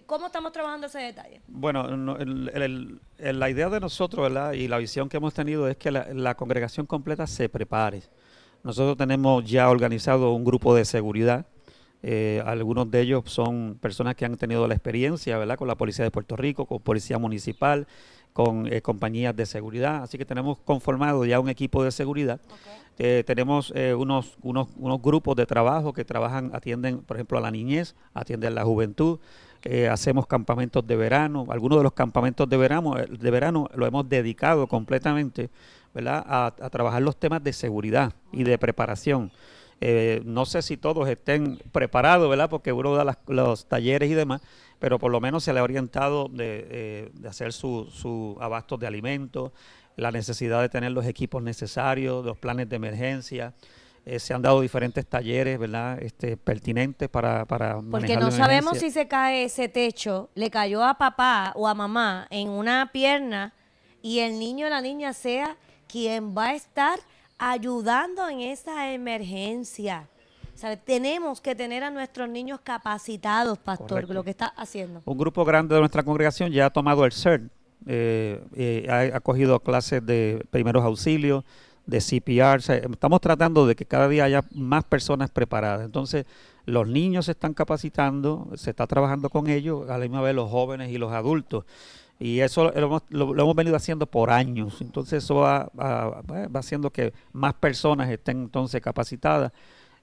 ¿Cómo estamos trabajando ese detalle? Bueno, la idea de nosotros, Y la visión que hemos tenido es que la, congregación completa se prepare. Nosotros tenemos ya organizado un grupo de seguridad. Eh, algunos de ellos son personas que han tenido la experiencia, ¿verdad? Con la policía de Puerto Rico, con policía municipal, con eh, compañías de seguridad. Así que tenemos conformado ya un equipo de seguridad. Eh, tenemos unos, unos, grupos de trabajo que trabajan, atienden, por ejemplo, a la niñez, atienden a la juventud, eh, hacemos campamentos de verano, algunos de los campamentos de verano, eh, de verano lo hemos dedicado completamente ¿verdad? A, trabajar los temas de seguridad y de preparación. Eh, no sé si todos estén preparados, ¿verdad? Porque uno da los talleres y demás, pero por lo menos se le ha orientado de, hacer su, su abasto de alimentos, la necesidad de tener los equipos necesarios, los planes de emergencia, eh, se han dado diferentes talleres, ¿verdad? Este, pertinentes para, para Porque no sabemos si se cae ese techo, le cayó a papá o a mamá en una pierna y el niño o la niña sea quien va a estar ayudando en esa emergencia. tenemos que tener a nuestros niños capacitados, pastor, lo que está haciendo. Un grupo grande de nuestra congregación ya ha tomado el CERN, eh, eh, ha, acogido cogido clases de primeros auxilios, de CPR. estamos tratando de que cada día haya más personas preparadas. Entonces, los niños se están capacitando, se está trabajando con ellos, a la misma vez los jóvenes y los adultos. Y eso lo hemos, venido haciendo por años. Entonces, eso va, haciendo que más personas estén entonces capacitadas.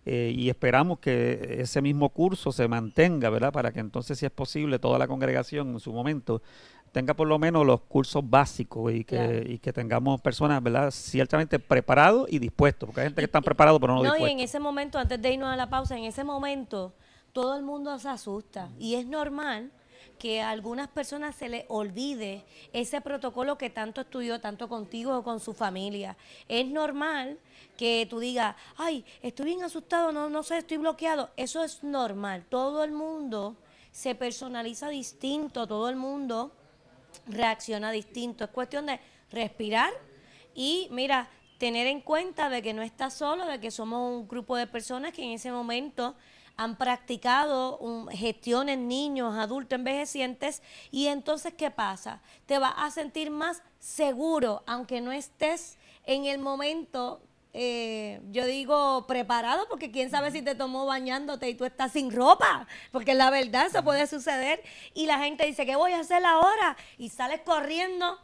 Eh, y esperamos que ese mismo curso se mantenga, ¿verdad? Para que entonces, si es posible, toda la congregación en su momento tenga por lo menos los cursos básicos y que, y que tengamos personas, ¿verdad? Ciertamente preparados y dispuestos, porque hay gente que están preparados pero no, dispuestos. No, y en ese momento, antes de irnos a la pausa, en ese momento todo el mundo se asusta y es normal que a algunas personas se les olvide ese protocolo que tanto estudió, tanto contigo o con su familia. Es normal que tú digas, ay, estoy bien asustado, no, no sé, estoy bloqueado. Eso es normal. Todo el mundo se personaliza distinto, todo el mundo reacciona distinto. Es cuestión de respirar y, mira, tener en cuenta de que no estás solo, de que somos un grupo de personas que en ese momento han practicado un, gestiones niños, adultos, envejecientes, y entonces, ¿qué pasa? Te vas a sentir más seguro, aunque no estés en el momento eh, yo digo preparado, porque quién sabe si te tomó bañándote y tú estás sin ropa, porque la verdad eso puede suceder. Y la gente dice, ¿qué voy a hacer ahora? Y sales corriendo.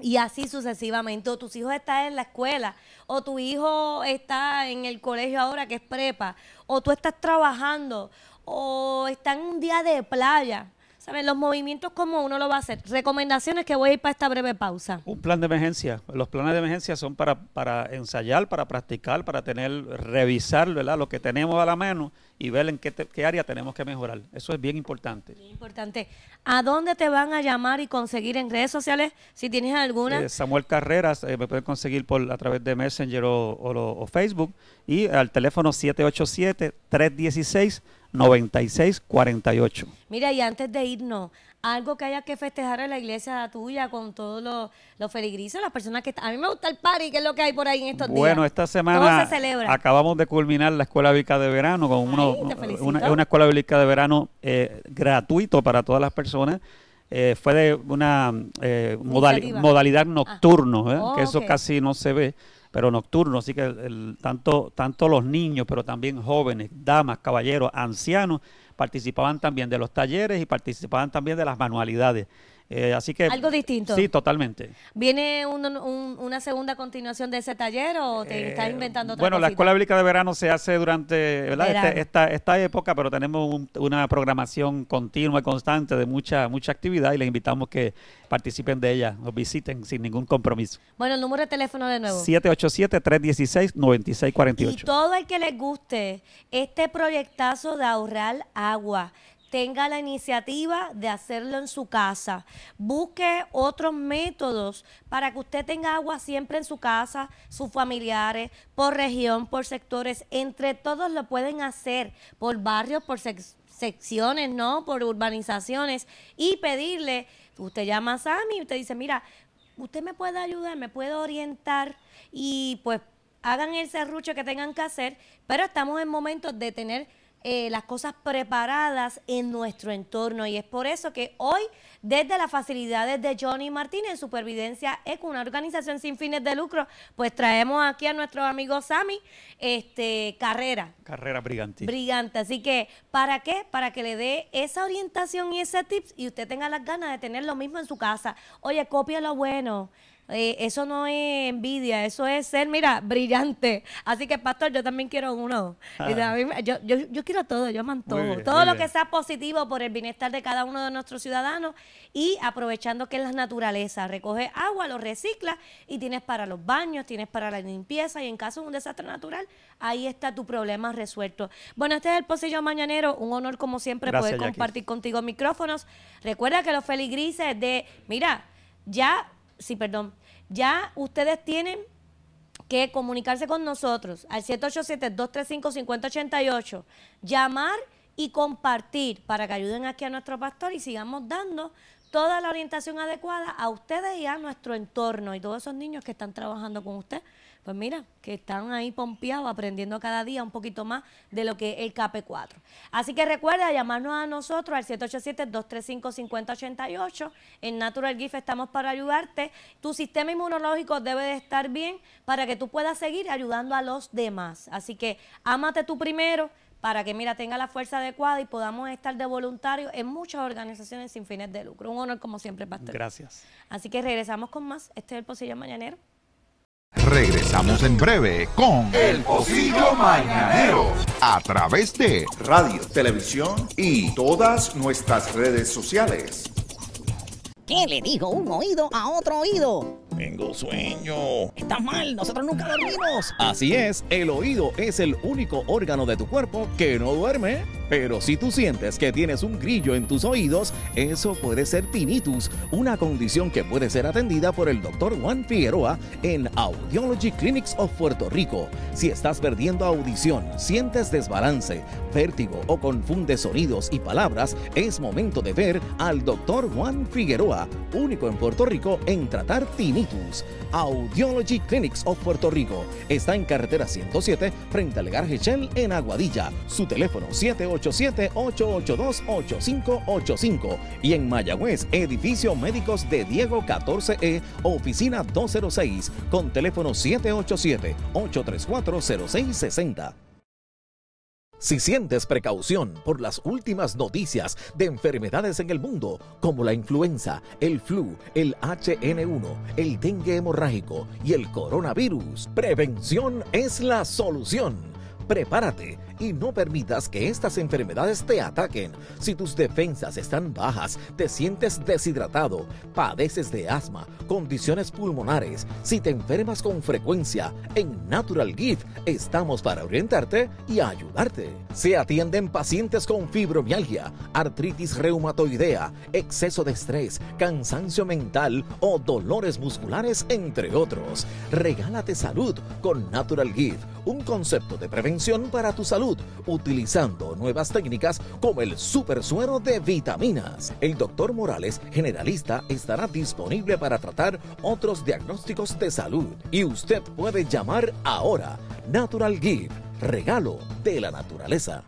Y así sucesivamente, o tus hijos están en la escuela, o tu hijo está en el colegio ahora que es prepa, o tú estás trabajando, o está en un día de playa, Saben Los movimientos como uno lo va a hacer. Recomendaciones que voy a ir para esta breve pausa. Un plan de emergencia. Los planes de emergencia son para, ensayar, para practicar, para tener, revisar, Lo que tenemos a la mano y ver en qué, área tenemos que mejorar. Eso es bien importante. Bien importante. ¿A dónde te van a llamar y conseguir en redes sociales si tienes alguna? Eh, Samuel Carreras, eh, me pueden conseguir por a través de Messenger o, o Facebook y al teléfono 787 316 9648. Mira, y antes de irnos, algo que haya que festejar en la iglesia tuya con todos los, los las personas que están. A mí me gusta el party, ¿qué es lo que hay por ahí en estos días. Bueno, esta semana acabamos de culminar la escuela bíblica de verano con uno, una, escuela bíblica de verano eh, gratuito para todas las personas. Eh, fue de una eh, modalidad ah. nocturno, que oh, eso casi no se ve pero nocturno, así que el, tanto, tanto los niños, pero también jóvenes, damas, caballeros, ancianos, participaban también de los talleres y participaban también de las manualidades. Eh, así que... Algo distinto. Sí, totalmente. ¿Viene una segunda continuación de ese taller o te eh, estás inventando otra Bueno, la Escuela Bíblica de Verano se hace durante este, esta, época, pero tenemos una programación continua y constante de mucha, mucha actividad y les invitamos que participen de ella, nos visiten sin ningún compromiso. Bueno, el número de teléfono de nuevo. 787-316-9648. Y todo el que les guste este proyectazo de ahorrar agua tenga la iniciativa de hacerlo en su casa. Busque otros métodos para que usted tenga agua siempre en su casa, sus familiares, por región, por sectores. Entre todos lo pueden hacer, por barrios, por secciones, ¿no? Por urbanizaciones. Y pedirle, usted llama a Sammy y usted dice, mira, usted me puede ayudar, me puede orientar y pues hagan el serrucho que tengan que hacer, pero estamos en momentos de tener eh, las cosas preparadas en nuestro entorno. Y es por eso que hoy, desde las facilidades de Johnny Martínez, Supervivencia ECO, una organización sin fines de lucro, pues traemos aquí a nuestro amigo Sammy este, Carrera. Carrera Brigante. Brigante. Así que, ¿para qué? Para que le dé esa orientación y ese tips y usted tenga las ganas de tener lo mismo en su casa. Oye, copia lo bueno eh, eso no es envidia, eso es ser, mira, brillante. Así que, pastor, yo también quiero uno. Ah. yo, quiero todo, yo amo todo. todo lo que sea positivo por el bienestar de cada uno de nuestros ciudadanos y aprovechando que es la naturaleza. Recoge agua, lo recicla y tienes para los baños, tienes para la limpieza y en caso de un desastre natural, ahí está tu problema resuelto. Bueno, este es el posillo Mañanero. Un honor, como siempre, poder compartir contigo micrófonos. Recuerda que los feligrises de, mira, ya sí, perdón, ya ustedes tienen que comunicarse con nosotros al 787-235-5088, llamar y compartir para que ayuden aquí a nuestro pastor y sigamos dando toda la orientación adecuada a ustedes y a nuestro entorno y todos esos niños que están trabajando con usted pues mira, que están ahí pompeados, aprendiendo cada día un poquito más de lo que es el KP4. Así que recuerda llamarnos a nosotros al 787-235-5088. En Natural GIF estamos para ayudarte. Tu sistema inmunológico debe de estar bien para que tú puedas seguir ayudando a los demás. Así que ámate tú primero para que, mira, tenga la fuerza adecuada y podamos estar de voluntarios en muchas organizaciones sin fines de lucro. Un honor, como siempre, Pastor. Gracias. Así que regresamos con más. Este es el Posillo Mañanero. Regresamos en breve con El Pocillo Mañanero. A través de radio, televisión y todas nuestras redes sociales. ¿Qué le digo un oído a otro oído? Tengo sueño. Está mal, nosotros nunca dormimos. Así es, el oído es el único órgano de tu cuerpo que no duerme. Pero si tú sientes que tienes un grillo en tus oídos, eso puede ser tinnitus, una condición que puede ser atendida por el doctor Juan Figueroa en Audiology Clinics of Puerto Rico. Si estás perdiendo audición, sientes desbalance, vértigo o confunde sonidos y palabras, es momento de ver al doctor Juan Figueroa, único en Puerto Rico en tratar tinnitus Audiology Clinics of Puerto Rico. Está en carretera 107 frente al Garaje Shell en Aguadilla. Su teléfono 787-882-8585. Y en Mayagüez, edificio médicos de Diego 14E, e, oficina 206, con teléfono 787 834 0660 si sientes precaución por las últimas noticias de enfermedades en el mundo, como la influenza, el flu, el HN1, el dengue hemorrágico y el coronavirus, prevención es la solución. Prepárate y no permitas que estas enfermedades te ataquen. Si tus defensas están bajas, te sientes deshidratado, padeces de asma, condiciones pulmonares, si te enfermas con frecuencia, en Natural Gift estamos para orientarte y ayudarte. Se atienden pacientes con fibromialgia, artritis reumatoidea, exceso de estrés, cansancio mental o dolores musculares, entre otros. Regálate salud con Natural Gift, un concepto de prevención para tu salud utilizando nuevas técnicas como el super suero de vitaminas. El doctor Morales, generalista, estará disponible para tratar otros diagnósticos de salud y usted puede llamar ahora Natural Give, regalo de la naturaleza.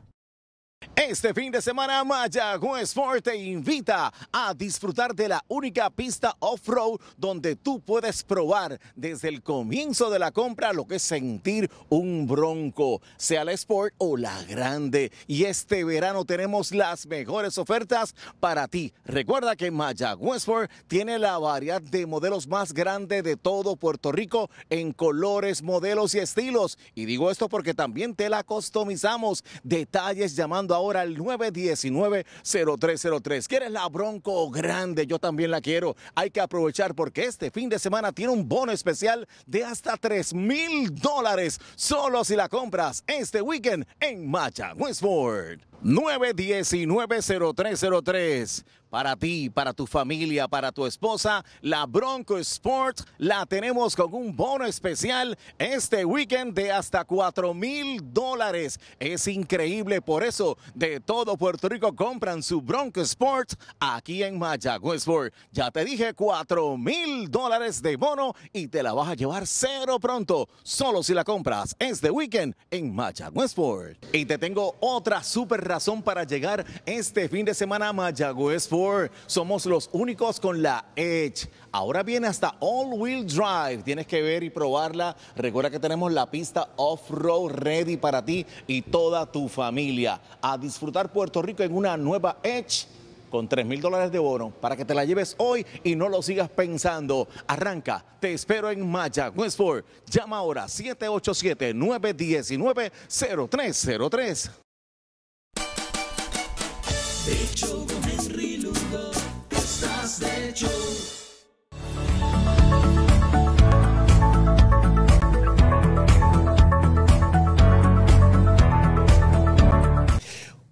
Este fin de semana Mayagüez Sport te invita a disfrutar de la única pista off-road donde tú puedes probar desde el comienzo de la compra lo que es sentir un bronco, sea la Sport o la grande. Y este verano tenemos las mejores ofertas para ti. Recuerda que Maya Sport tiene la variedad de modelos más grande de todo Puerto Rico en colores, modelos y estilos. Y digo esto porque también te la customizamos. Detalles llamando a ahora al 919-0303. ¿Quieres la Bronco grande? Yo también la quiero. Hay que aprovechar porque este fin de semana tiene un bono especial de hasta 3 mil dólares solo si la compras este weekend en Macha Westford. 919-0303. Para ti, para tu familia, para tu esposa, la Bronco Sport la tenemos con un bono especial este weekend de hasta 4 mil dólares. Es increíble, por eso de todo Puerto Rico compran su Bronco Sport aquí en Mayagüezport Ya te dije 4 mil dólares de bono y te la vas a llevar cero pronto, solo si la compras este weekend en Mayagüezport Y te tengo otra super razón para llegar este fin de semana a Mayagüez Ford. Somos los únicos con la Edge. Ahora viene hasta All Wheel Drive. Tienes que ver y probarla. Recuerda que tenemos la pista off-road ready para ti y toda tu familia. A disfrutar Puerto Rico en una nueva Edge con 3 mil dólares de bono para que te la lleves hoy y no lo sigas pensando. Arranca, te espero en Maya, Ford. Llama ahora 787-919-0303.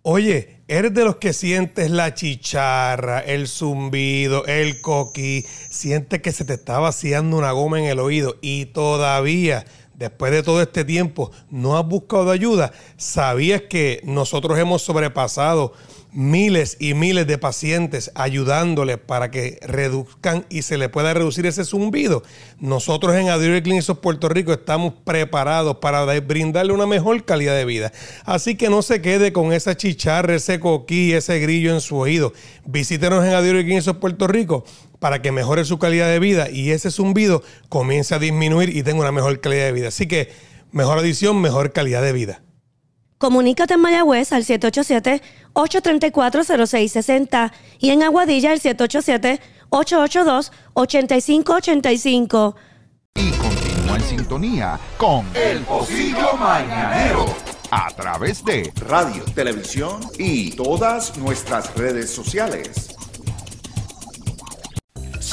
Oye, eres de los que sientes la chicharra, el zumbido, el coquí, sientes que se te está vaciando una goma en el oído y todavía después de todo este tiempo, no has buscado ayuda, sabías que nosotros hemos sobrepasado miles y miles de pacientes ayudándoles para que reduzcan y se le pueda reducir ese zumbido. Nosotros en Adriel Clinics Puerto Rico estamos preparados para brindarle una mejor calidad de vida. Así que no se quede con esa chicharra, ese coquí, ese grillo en su oído. Visítenos en Adriel Clinics Puerto Rico para que mejore su calidad de vida y ese zumbido comience a disminuir y tenga una mejor calidad de vida. Así que mejor adición, mejor calidad de vida. Comunícate en Mayagüez al 787 834-0660 y en Aguadilla el 787-882-8585. Y continúa en sintonía con El Pocillo Mañanero a través de radio, televisión y todas nuestras redes sociales.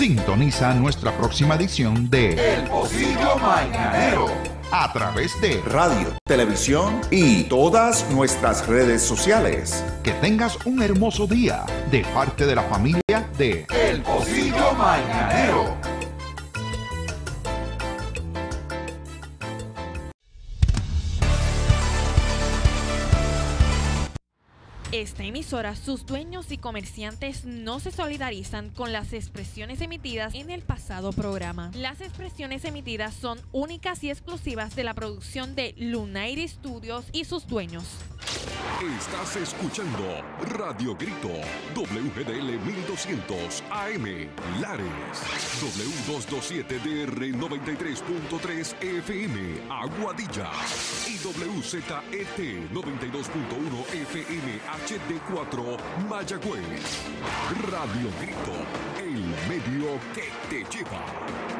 Sintoniza nuestra próxima edición de El Pocillo Mañanero a través de radio, televisión y todas nuestras redes sociales. Que tengas un hermoso día de parte de la familia de El Pocillo Mañanero. esta emisora, sus dueños y comerciantes no se solidarizan con las expresiones emitidas en el pasado programa. Las expresiones emitidas son únicas y exclusivas de la producción de Lunair Studios y sus dueños. Estás escuchando Radio Grito, WGDL 1200 AM, Lares, W227DR93.3 FM, Aguadilla y WZET 92.1 FM, AGUADILLA HD4 Mayagüez. Radio Grito, el medio que te lleva.